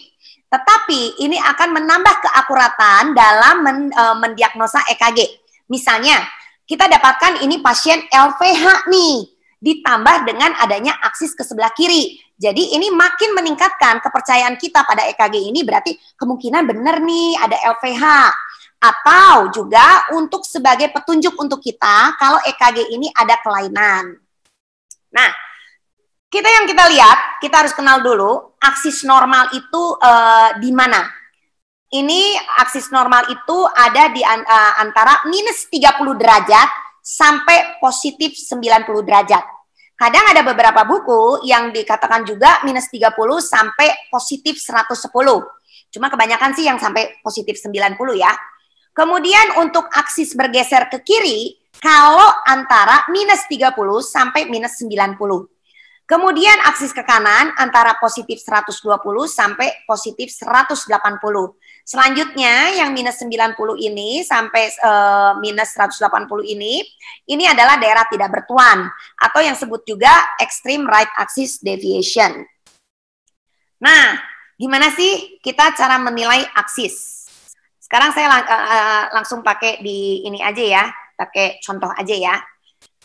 tetapi ini akan menambah keakuratan dalam men, e, mendiagnosa EKG. Misalnya, kita dapatkan ini pasien LVH nih, ditambah dengan adanya aksis ke sebelah kiri. Jadi ini makin meningkatkan kepercayaan kita pada EKG ini berarti kemungkinan benar nih ada LVH. Atau juga untuk sebagai petunjuk untuk kita kalau EKG ini ada kelainan. Nah, kita yang kita lihat, kita harus kenal dulu aksis normal itu uh, di mana. Ini aksis normal itu ada di uh, antara minus 30 derajat sampai positif 90 derajat. Kadang ada beberapa buku yang dikatakan juga minus 30 sampai positif 110. Cuma kebanyakan sih yang sampai positif 90 ya. Kemudian untuk aksis bergeser ke kiri, kalau antara minus 30 sampai minus 90. Kemudian aksis ke kanan antara positif 120 sampai positif 180. Selanjutnya yang minus 90 ini sampai e, minus 180 ini, ini adalah daerah tidak bertuan atau yang sebut juga extreme right axis deviation. Nah, gimana sih kita cara menilai aksis? Sekarang saya lang e, langsung pakai di ini aja ya, pakai contoh aja ya.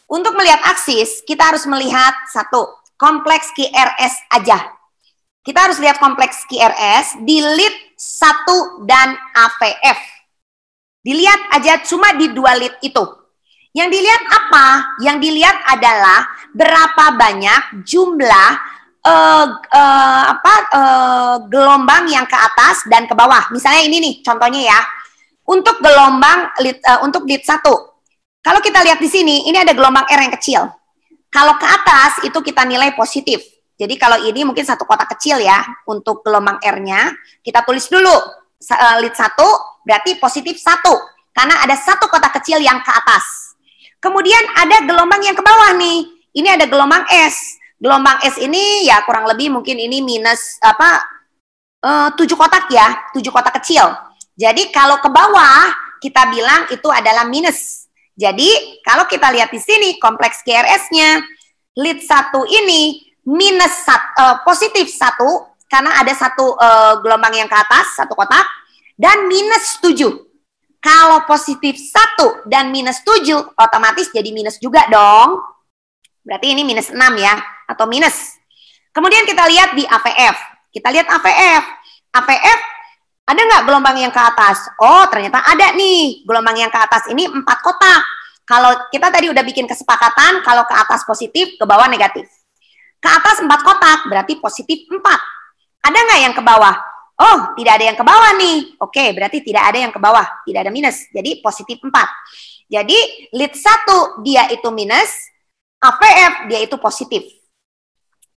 Untuk melihat aksis, kita harus melihat satu, kompleks QRS aja. Kita harus lihat kompleks QRS, lit 1 dan AVF. Dilihat aja cuma di dua lead itu. Yang dilihat apa? Yang dilihat adalah berapa banyak jumlah uh, uh, apa uh, gelombang yang ke atas dan ke bawah. Misalnya ini nih contohnya ya. Untuk gelombang lead, uh, untuk lead 1. Kalau kita lihat di sini, ini ada gelombang R yang kecil. Kalau ke atas itu kita nilai positif. Jadi kalau ini mungkin satu kotak kecil ya untuk gelombang R-nya, kita tulis dulu eh, lead satu berarti positif satu karena ada satu kotak kecil yang ke atas. Kemudian ada gelombang yang ke bawah nih. Ini ada gelombang S. Gelombang S ini ya kurang lebih mungkin ini minus apa eh, tujuh kotak ya, tujuh kotak kecil. Jadi kalau ke bawah kita bilang itu adalah minus. Jadi kalau kita lihat di sini kompleks krs nya lead satu ini minus sat, uh, positif satu karena ada satu uh, gelombang yang ke atas satu kotak dan minus 7. Kalau positif 1 dan minus 7 otomatis jadi minus juga dong. Berarti ini minus 6 ya atau minus. Kemudian kita lihat di AVF. Kita lihat AVF. AVF ada nggak gelombang yang ke atas? Oh, ternyata ada nih. Gelombang yang ke atas ini empat kotak. Kalau kita tadi udah bikin kesepakatan, kalau ke atas positif, ke bawah negatif. Ke atas empat kotak, berarti positif empat. Ada nggak yang ke bawah? Oh, tidak ada yang ke bawah nih. Oke, berarti tidak ada yang ke bawah. Tidak ada minus. Jadi positif empat. Jadi lead satu dia itu minus, AVF dia itu positif.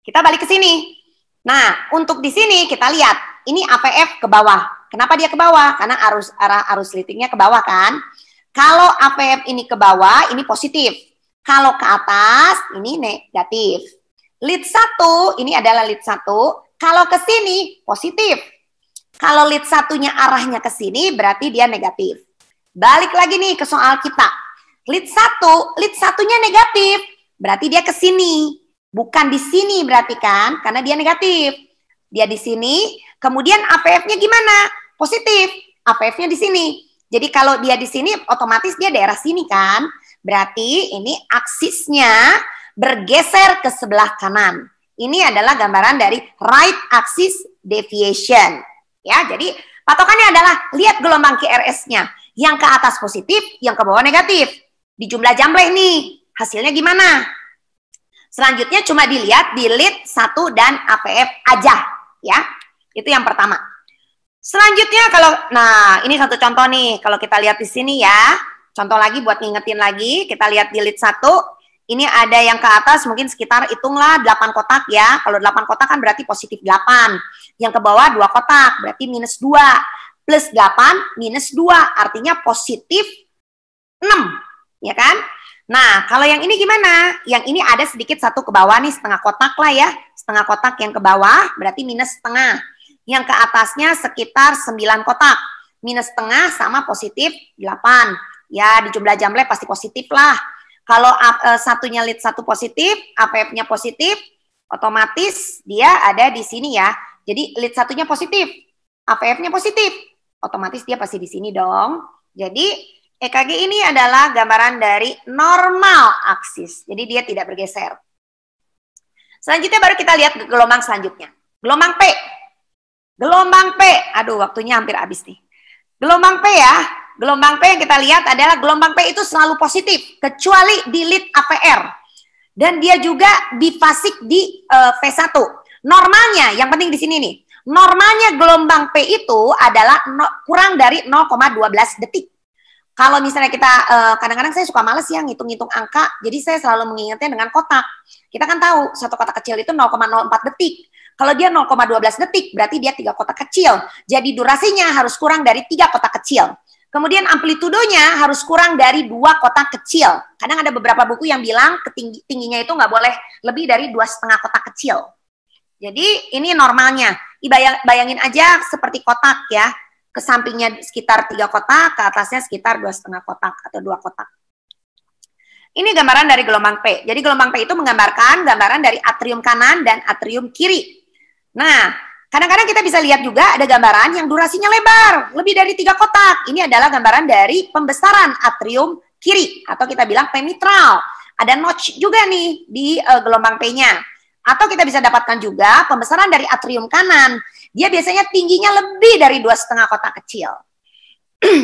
Kita balik ke sini. Nah, untuk di sini kita lihat ini AVF ke bawah. Kenapa dia ke bawah? Karena arus arah arus litiknya ke bawah kan. Kalau APM ini ke bawah, ini positif. Kalau ke atas, ini negatif. Lead 1, ini adalah lead 1. Kalau ke sini, positif. Kalau lead satunya arahnya ke sini, berarti dia negatif. Balik lagi nih ke soal kita. Lead 1, lead satunya negatif. Berarti dia ke sini. Bukan di sini berarti kan, karena dia negatif. Dia di sini, kemudian APF-nya gimana? positif. APF-nya di sini. Jadi kalau dia di sini otomatis dia daerah sini kan. Berarti ini aksisnya bergeser ke sebelah kanan. Ini adalah gambaran dari right axis deviation. Ya, jadi patokannya adalah lihat gelombang QRS-nya. Yang ke atas positif, yang ke bawah negatif. Di jumlah jambleh nih, hasilnya gimana? Selanjutnya cuma dilihat di lead 1 dan APF aja, ya. Itu yang pertama. Selanjutnya kalau nah ini satu contoh nih kalau kita lihat di sini ya. Contoh lagi buat ngingetin lagi, kita lihat di lead 1 ini ada yang ke atas mungkin sekitar hitunglah 8 kotak ya. Kalau 8 kotak kan berarti positif 8. Yang ke bawah 2 kotak berarti minus 2. Plus 8 minus 2 artinya positif 6. Ya kan? Nah, kalau yang ini gimana? Yang ini ada sedikit satu ke bawah nih setengah kotak lah ya. Setengah kotak yang ke bawah berarti minus setengah yang ke atasnya sekitar 9 kotak. Minus setengah sama positif 8. Ya, di jumlah jamble pasti positif lah. Kalau uh, satunya lead satu positif, APF-nya positif, otomatis dia ada di sini ya. Jadi lead satunya positif, APF-nya positif, otomatis dia pasti di sini dong. Jadi EKG ini adalah gambaran dari normal aksis. Jadi dia tidak bergeser. Selanjutnya baru kita lihat gelombang selanjutnya. Gelombang P. Gelombang P, aduh waktunya hampir habis nih. Gelombang P ya, gelombang P yang kita lihat adalah gelombang P itu selalu positif, kecuali di lead APR. Dan dia juga bifasik di v eh, P1. Normalnya, yang penting di sini nih, normalnya gelombang P itu adalah no, kurang dari 0,12 detik. Kalau misalnya kita, eh, kadang-kadang uh, saya suka males ya ngitung-ngitung angka, jadi saya selalu mengingatnya dengan kotak. Kita kan tahu, satu kotak kecil itu 0,04 detik. Kalau dia 0,12 detik, berarti dia tiga kotak kecil. Jadi durasinya harus kurang dari tiga kotak kecil. Kemudian amplitudonya harus kurang dari dua kotak kecil. Kadang ada beberapa buku yang bilang ketinggi, tingginya itu nggak boleh lebih dari dua setengah kotak kecil. Jadi ini normalnya. bayangin aja seperti kotak ya. Ke sampingnya sekitar tiga kotak, ke atasnya sekitar dua setengah kotak atau dua kotak. Ini gambaran dari gelombang P. Jadi gelombang P itu menggambarkan gambaran dari atrium kanan dan atrium kiri. Nah, kadang-kadang kita bisa lihat juga ada gambaran yang durasinya lebar, lebih dari tiga kotak. Ini adalah gambaran dari pembesaran atrium kiri atau kita bilang pemitral. Ada notch juga nih di uh, gelombang P-nya. Atau kita bisa dapatkan juga pembesaran dari atrium kanan. Dia biasanya tingginya lebih dari dua setengah kotak kecil. [CLEARS THROAT]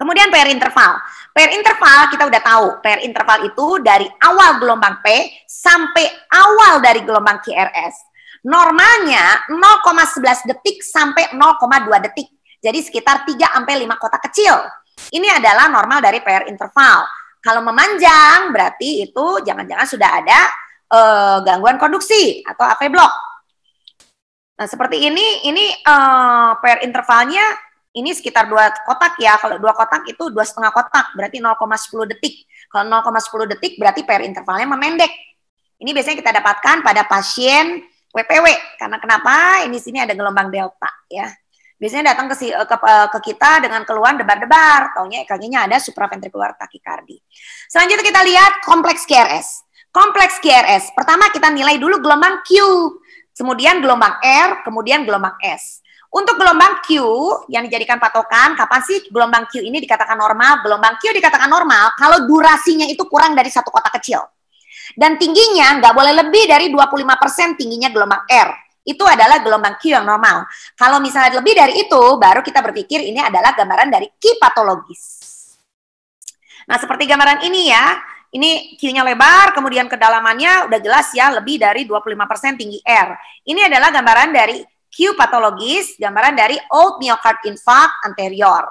Kemudian PR interval. PR interval kita udah tahu. PR interval itu dari awal gelombang P sampai awal dari gelombang QRS. Normalnya 0,11 detik sampai 0,2 detik. Jadi sekitar 3 sampai 5 kotak kecil. Ini adalah normal dari PR interval. Kalau memanjang berarti itu jangan-jangan sudah ada uh, gangguan konduksi atau AV block. Nah, seperti ini ini uh, eh, PR intervalnya ini sekitar dua kotak ya. Kalau dua kotak itu dua setengah kotak, berarti 0,10 detik. Kalau 0,10 detik berarti PR intervalnya memendek. Ini biasanya kita dapatkan pada pasien WPW karena kenapa ini sini ada gelombang delta ya biasanya datang ke, eh, ke, eh, ke kita dengan keluhan debar-debar taunya EKG-nya ada supraventrikular takikardi selanjutnya kita lihat kompleks GRS kompleks GRS pertama kita nilai dulu gelombang Q kemudian gelombang R kemudian gelombang S untuk gelombang Q yang dijadikan patokan, kapan sih gelombang Q ini dikatakan normal? Gelombang Q dikatakan normal kalau durasinya itu kurang dari satu kotak kecil. Dan tingginya nggak boleh lebih dari 25% tingginya gelombang R. Itu adalah gelombang Q yang normal. Kalau misalnya lebih dari itu, baru kita berpikir ini adalah gambaran dari Q patologis. Nah, seperti gambaran ini ya, ini Q-nya lebar, kemudian kedalamannya udah jelas ya lebih dari 25% tinggi R. Ini adalah gambaran dari Q patologis, gambaran dari old myocard infarct anterior.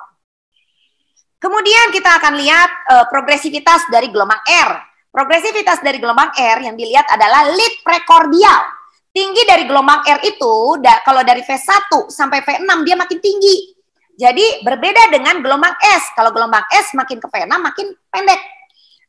Kemudian kita akan lihat uh, progresivitas dari gelombang R. Progresivitas dari gelombang R yang dilihat adalah lead prekordial. Tinggi dari gelombang R itu, da, kalau dari V1 sampai V6 dia makin tinggi. Jadi berbeda dengan gelombang S. Kalau gelombang S makin ke V6 makin pendek.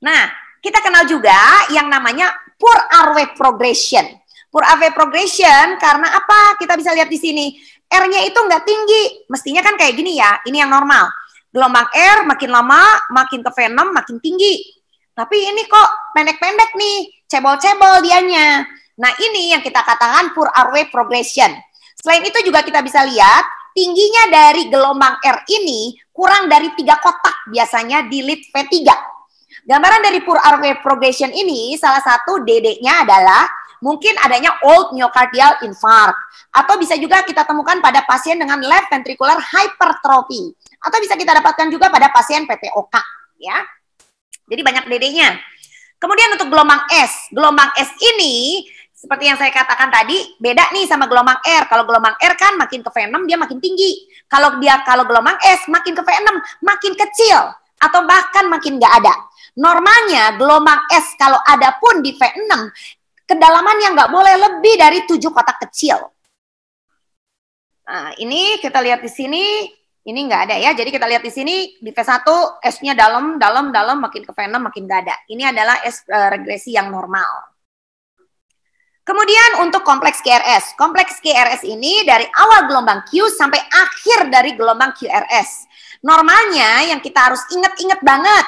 Nah, kita kenal juga yang namanya poor R wave progression. Poor R wave progression karena apa? Kita bisa lihat di sini. R-nya itu nggak tinggi. Mestinya kan kayak gini ya. Ini yang normal. Gelombang R makin lama, makin ke V6, makin tinggi tapi ini kok pendek-pendek nih, cebol-cebol dianya. Nah ini yang kita katakan poor airway progression. Selain itu juga kita bisa lihat tingginya dari gelombang R ini kurang dari tiga kotak biasanya di lead V3. Gambaran dari poor airway progression ini salah satu dedeknya adalah mungkin adanya old myocardial infarct atau bisa juga kita temukan pada pasien dengan left ventricular hypertrophy atau bisa kita dapatkan juga pada pasien PTOK, ya. Jadi banyak dedenya. Kemudian untuk gelombang S, gelombang S ini seperti yang saya katakan tadi beda nih sama gelombang R. Kalau gelombang R kan makin ke V6 dia makin tinggi. Kalau dia kalau gelombang S makin ke V6 makin kecil atau bahkan makin nggak ada. Normalnya gelombang S kalau ada pun di V6 yang nggak boleh lebih dari tujuh kotak kecil. Nah, ini kita lihat di sini ini nggak ada ya. Jadi kita lihat di sini di V1 S-nya dalam, dalam, dalam, makin ke V6 makin nggak ada. Ini adalah S e, regresi yang normal. Kemudian untuk kompleks QRS. Kompleks QRS ini dari awal gelombang Q sampai akhir dari gelombang QRS. Normalnya yang kita harus ingat-ingat banget.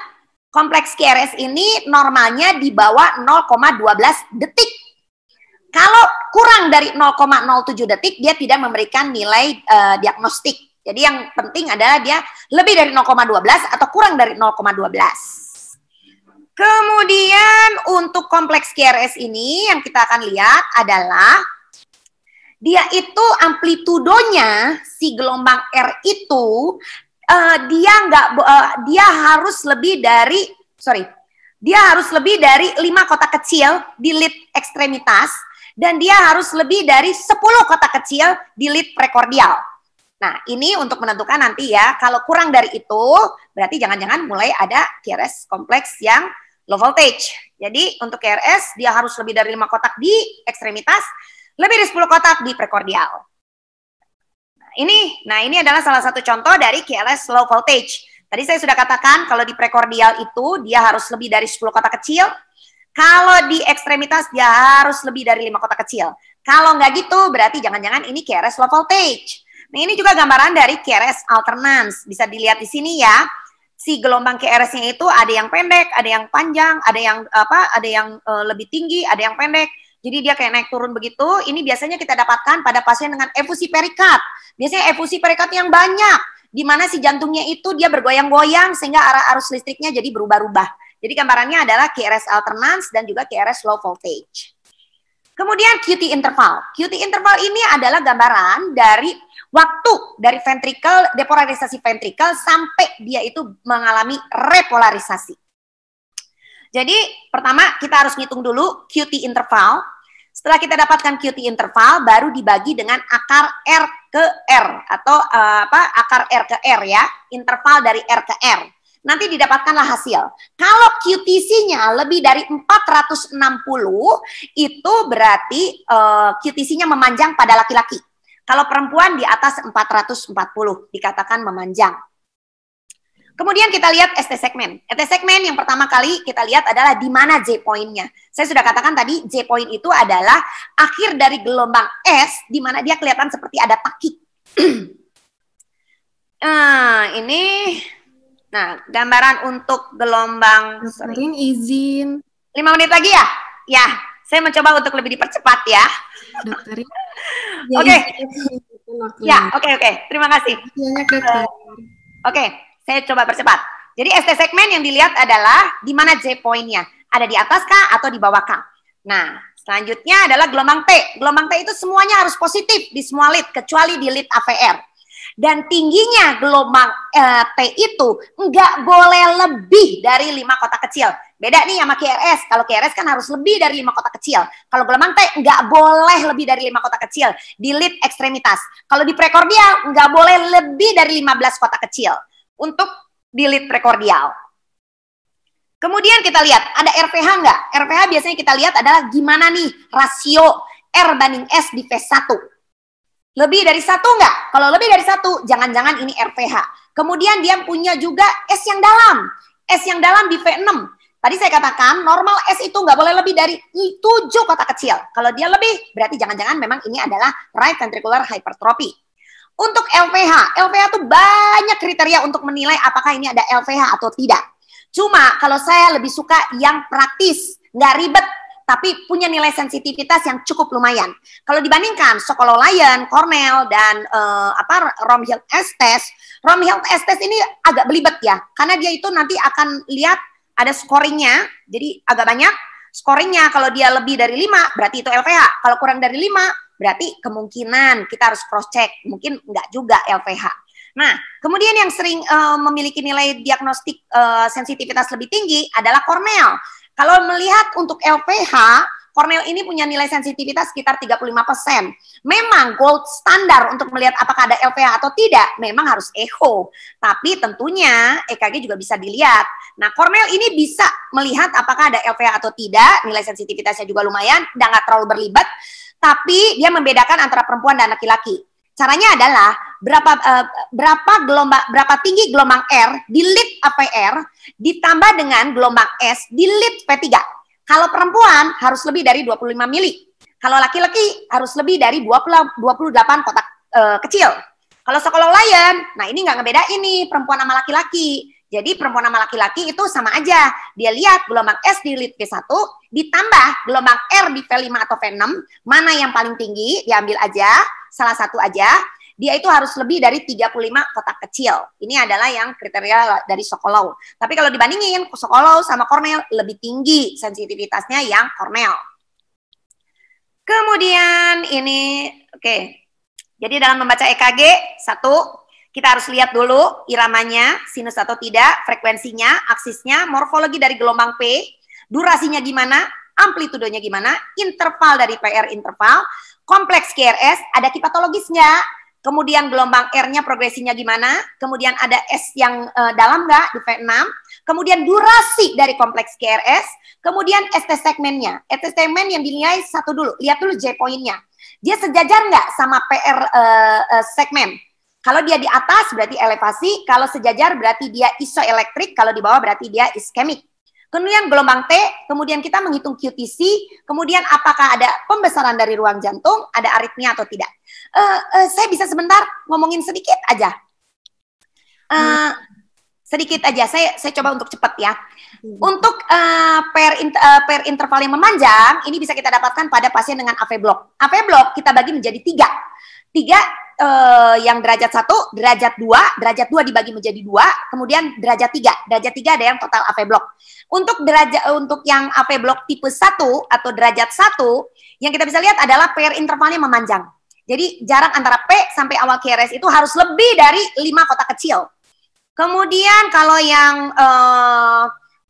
Kompleks QRS ini normalnya di bawah 0,12 detik. Kalau kurang dari 0,07 detik, dia tidak memberikan nilai uh, diagnostik. Jadi yang penting adalah dia lebih dari 0,12 atau kurang dari 0,12. Kemudian untuk kompleks QRS ini yang kita akan lihat adalah dia itu amplitudonya si gelombang R itu uh, dia nggak uh, dia harus lebih dari sorry dia harus lebih dari lima kotak kecil di lid ekstremitas dan dia harus lebih dari 10 kotak kecil di lid prekordial. Nah, ini untuk menentukan nanti ya, kalau kurang dari itu, berarti jangan-jangan mulai ada KRS kompleks yang low voltage. Jadi, untuk KRS, dia harus lebih dari lima kotak di ekstremitas, lebih dari 10 kotak di prekordial. Nah, ini, nah ini adalah salah satu contoh dari KLS low voltage. Tadi saya sudah katakan kalau di prekordial itu dia harus lebih dari 10 kotak kecil. Kalau di ekstremitas dia harus lebih dari lima kotak kecil. Kalau nggak gitu berarti jangan-jangan ini KRS low voltage. Nah, ini juga gambaran dari KRS alternans. Bisa dilihat di sini ya. Si gelombang KRS-nya itu ada yang pendek, ada yang panjang, ada yang apa? Ada yang uh, lebih tinggi, ada yang pendek. Jadi dia kayak naik turun begitu. Ini biasanya kita dapatkan pada pasien dengan efusi perikat. Biasanya efusi perikat yang banyak, di mana si jantungnya itu dia bergoyang-goyang sehingga arah arus listriknya jadi berubah-ubah. Jadi gambarannya adalah KRS alternans dan juga KRS low voltage. Kemudian QT interval. QT interval ini adalah gambaran dari waktu dari ventrikel depolarisasi ventrikel sampai dia itu mengalami repolarisasi. Jadi pertama kita harus ngitung dulu QT interval. Setelah kita dapatkan QT interval, baru dibagi dengan akar R ke R atau uh, apa akar R ke R ya, interval dari R ke R nanti didapatkanlah hasil. Kalau QTC-nya lebih dari 460, itu berarti uh, eh, QTC-nya memanjang pada laki-laki. Kalau perempuan di atas 440 dikatakan memanjang. Kemudian kita lihat ST segmen. ST segmen yang pertama kali kita lihat adalah di mana J point-nya. Saya sudah katakan tadi J point itu adalah akhir dari gelombang S di mana dia kelihatan seperti ada takik. nah, [CLEARS THROAT] ini Nah, gambaran untuk gelombang Sering izin. Lima menit lagi ya? Ya, saya mencoba untuk lebih dipercepat ya. Dokter. [LAUGHS] Ya, oke. Iya, iya, iya, ya, oke oke. Terima kasih. Oke, saya coba percepat. Jadi ST segmen yang dilihat adalah di mana J poinnya. Ada di atas kah atau di bawah kah? Nah, selanjutnya adalah gelombang T. Gelombang T itu semuanya harus positif di semua lead kecuali di lead AVR dan tingginya gelombang eh, T itu nggak boleh lebih dari lima kota kecil. Beda nih sama KRS. Kalau KRS kan harus lebih dari lima kota kecil. Kalau gelombang T nggak boleh lebih dari lima kota kecil di lip ekstremitas. Kalau di prekordial nggak boleh lebih dari 15 kota kecil untuk di lip prekordial. Kemudian kita lihat ada RPH nggak? RPH biasanya kita lihat adalah gimana nih rasio R banding S di v 1 lebih dari satu enggak? Kalau lebih dari satu, jangan-jangan ini RPH. Kemudian dia punya juga S yang dalam. S yang dalam di V6. Tadi saya katakan normal S itu nggak boleh lebih dari 7 kota kecil. Kalau dia lebih, berarti jangan-jangan memang ini adalah right ventricular hypertrophy. Untuk LVH, LVH itu banyak kriteria untuk menilai apakah ini ada LVH atau tidak. Cuma kalau saya lebih suka yang praktis, nggak ribet, tapi punya nilai sensitivitas yang cukup lumayan. Kalau dibandingkan Sokolo Lion, Cornell dan uh, apa Rom Health Estes, Rom Health Estes ini agak belibet ya, karena dia itu nanti akan lihat ada scoringnya, jadi agak banyak scoringnya. Kalau dia lebih dari 5 berarti itu LPH. Kalau kurang dari 5 berarti kemungkinan kita harus cross check, mungkin enggak juga LPH. Nah, kemudian yang sering uh, memiliki nilai diagnostik uh, sensitivitas lebih tinggi adalah Cornell. Kalau melihat untuk LPH, Cornell ini punya nilai sensitivitas sekitar 35%. Memang gold standar untuk melihat apakah ada LPH atau tidak, memang harus echo. Tapi tentunya EKG juga bisa dilihat. Nah, Cornell ini bisa melihat apakah ada LPH atau tidak, nilai sensitivitasnya juga lumayan, dan nggak terlalu berlibat, tapi dia membedakan antara perempuan dan laki-laki. Caranya adalah berapa uh, berapa gelombang berapa tinggi gelombang R di lead APR ditambah dengan gelombang S di lead P3. Kalau perempuan harus lebih dari 25 mili. Kalau laki-laki harus lebih dari 20, 28 kotak uh, kecil. Kalau sekolah lain, nah ini nggak ngebedain nih perempuan sama laki-laki. Jadi perempuan sama laki-laki itu sama aja. Dia lihat gelombang S di lead V1, ditambah gelombang R di V5 atau V6, mana yang paling tinggi, diambil aja, salah satu aja. Dia itu harus lebih dari 35 kotak kecil. Ini adalah yang kriteria dari Sokolow. Tapi kalau dibandingin Sokolow sama Cornell lebih tinggi sensitivitasnya yang Cornell. Kemudian ini, oke. Okay. Jadi dalam membaca EKG, satu, kita harus lihat dulu iramanya, sinus atau tidak, frekuensinya, aksisnya, morfologi dari gelombang P, durasinya gimana, amplitudonya gimana, interval dari PR interval, kompleks KRS, ada kipatologisnya, Kemudian gelombang R-nya progresinya gimana? Kemudian ada S yang e, dalam nggak di V6? Kemudian durasi dari kompleks KRS, kemudian ST segmennya. ST segmen yang dinilai satu dulu, lihat dulu J poinnya. Dia sejajar nggak sama PR uh, eh, uh, eh, segmen? Kalau dia di atas berarti elevasi, kalau sejajar berarti dia isoelektrik, kalau di bawah berarti dia iskemik. Kemudian gelombang T, kemudian kita menghitung QTC, kemudian apakah ada pembesaran dari ruang jantung, ada aritmia atau tidak. Uh, uh, saya bisa sebentar ngomongin sedikit aja. Uh, sedikit aja, saya saya coba untuk cepat ya. Untuk uh, per, in, uh, per interval yang memanjang, ini bisa kita dapatkan pada pasien dengan AV block. AV block kita bagi menjadi tiga tiga eh, yang derajat satu, derajat dua, derajat dua dibagi menjadi dua, kemudian derajat tiga, derajat tiga ada yang total AP block. Untuk derajat eh, untuk yang AP block tipe satu atau derajat satu, yang kita bisa lihat adalah PR intervalnya memanjang. Jadi jarak antara P sampai awal KRS itu harus lebih dari lima kota kecil. Kemudian kalau yang eh,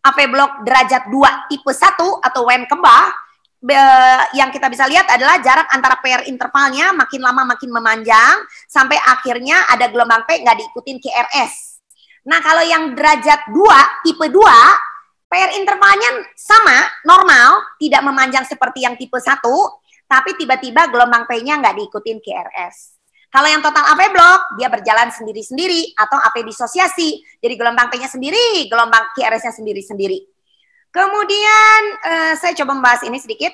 AP blok derajat 2 tipe 1 atau WEN kembah, Eh, yang kita bisa lihat adalah jarak antara PR intervalnya makin lama makin memanjang sampai akhirnya ada gelombang P nggak diikutin KRS. Nah kalau yang derajat 2, tipe 2, PR intervalnya sama, normal, tidak memanjang seperti yang tipe 1, tapi tiba-tiba gelombang P-nya nggak diikutin KRS. Kalau yang total AP block, dia berjalan sendiri-sendiri atau AP disosiasi. Jadi gelombang P-nya sendiri, gelombang KRS-nya sendiri-sendiri. Kemudian uh, saya coba membahas ini sedikit.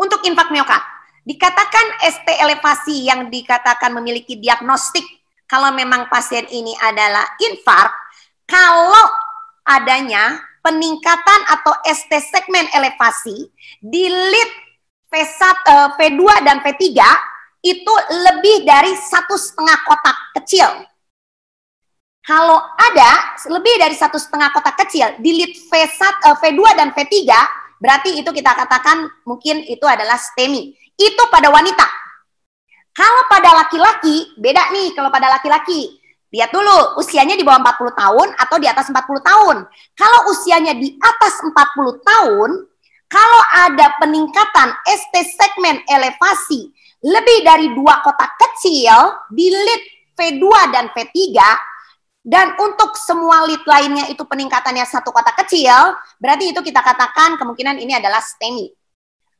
Untuk infak miokard, dikatakan ST elevasi yang dikatakan memiliki diagnostik kalau memang pasien ini adalah infark, kalau adanya peningkatan atau ST segmen elevasi di lead v 1 P2 eh, dan v 3 itu lebih dari satu setengah kotak kecil kalau ada lebih dari satu setengah kotak kecil di lead V1, V2 dan V3, berarti itu kita katakan mungkin itu adalah STEMI. Itu pada wanita. Kalau pada laki-laki, beda nih kalau pada laki-laki. Lihat dulu, usianya di bawah 40 tahun atau di atas 40 tahun. Kalau usianya di atas 40 tahun, kalau ada peningkatan ST segmen elevasi lebih dari dua kotak kecil di lead V2 dan V3, dan untuk semua lead lainnya itu peningkatannya satu kota kecil, berarti itu kita katakan kemungkinan ini adalah STEMI.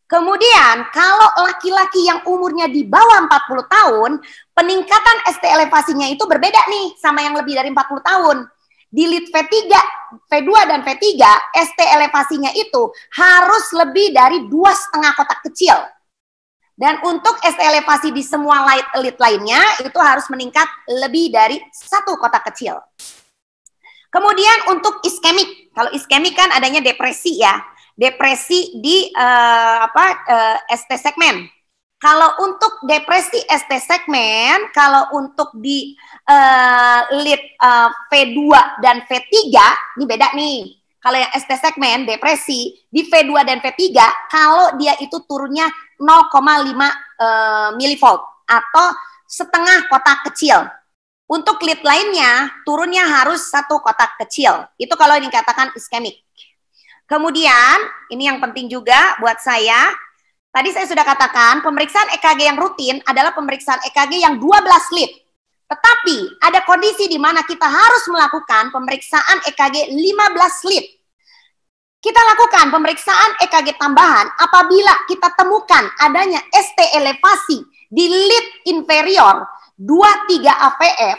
Kemudian kalau laki-laki yang umurnya di bawah 40 tahun, peningkatan ST elevasinya itu berbeda nih sama yang lebih dari 40 tahun. Di lead V3, V2 dan V3, ST elevasinya itu harus lebih dari dua setengah kotak kecil. Dan untuk ST elevasi di semua light elite lainnya itu harus meningkat lebih dari satu kota kecil. Kemudian untuk iskemik, kalau iskemik kan adanya depresi ya, depresi di uh, apa uh, eh, ST segmen. Kalau untuk depresi ST segmen, kalau untuk di uh, eh, lead uh, V2 dan V3, ini beda nih. Kalau yang ST segmen depresi di V2 dan V3 kalau dia itu turunnya 0,5 uh, eh, milivolt atau setengah kotak kecil. Untuk lead lainnya turunnya harus satu kotak kecil. Itu kalau dikatakan iskemik. Kemudian ini yang penting juga buat saya Tadi saya sudah katakan, pemeriksaan EKG yang rutin adalah pemeriksaan EKG yang 12 lead tetapi ada kondisi di mana kita harus melakukan pemeriksaan EKG 15 lead. Kita lakukan pemeriksaan EKG tambahan apabila kita temukan adanya ST elevasi di lead inferior 23 AVF,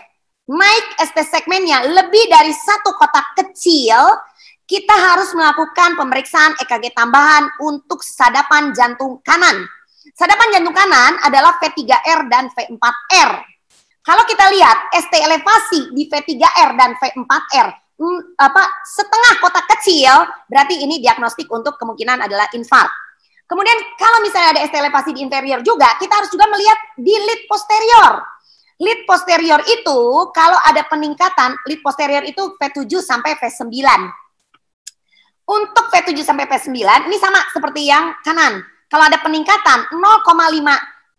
naik ST segmennya lebih dari satu kotak kecil, kita harus melakukan pemeriksaan EKG tambahan untuk sadapan jantung kanan. Sadapan jantung kanan adalah V3R dan V4R kalau kita lihat ST elevasi di V3R dan V4R hmm, apa setengah kotak kecil, berarti ini diagnostik untuk kemungkinan adalah infark. Kemudian kalau misalnya ada ST elevasi di interior juga, kita harus juga melihat di lead posterior. Lead posterior itu kalau ada peningkatan, lead posterior itu V7 sampai V9. Untuk V7 sampai V9 ini sama seperti yang kanan. Kalau ada peningkatan 0,5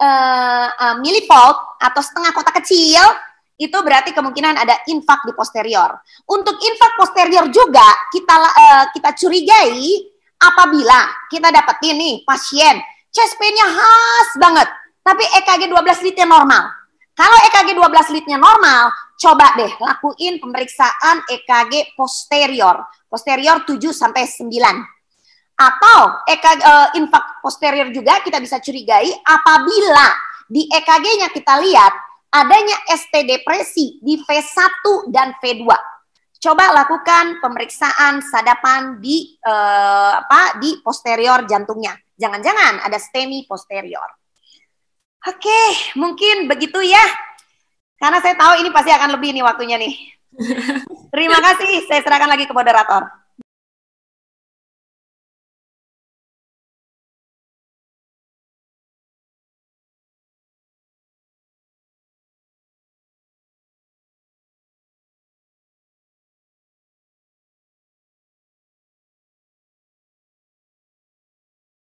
uh, eh, uh, eh, milivolt atau setengah kotak kecil itu berarti kemungkinan ada infak di posterior. Untuk infak posterior juga kita uh, kita curigai apabila kita dapat ini pasien chest pain-nya khas banget, tapi EKG 12 litnya normal. Kalau EKG 12 litnya normal, coba deh lakuin pemeriksaan EKG posterior. Posterior 7 sampai 9 atau EKG, e, eh, infak posterior juga kita bisa curigai apabila di EKG-nya kita lihat adanya ST depresi di V1 dan V2. Coba lakukan pemeriksaan sadapan di e, apa di posterior jantungnya. Jangan-jangan ada STEMI posterior. Oke, mungkin begitu ya. Karena saya tahu ini pasti akan lebih nih waktunya nih. [LAUGHS] Terima kasih, saya serahkan lagi ke moderator.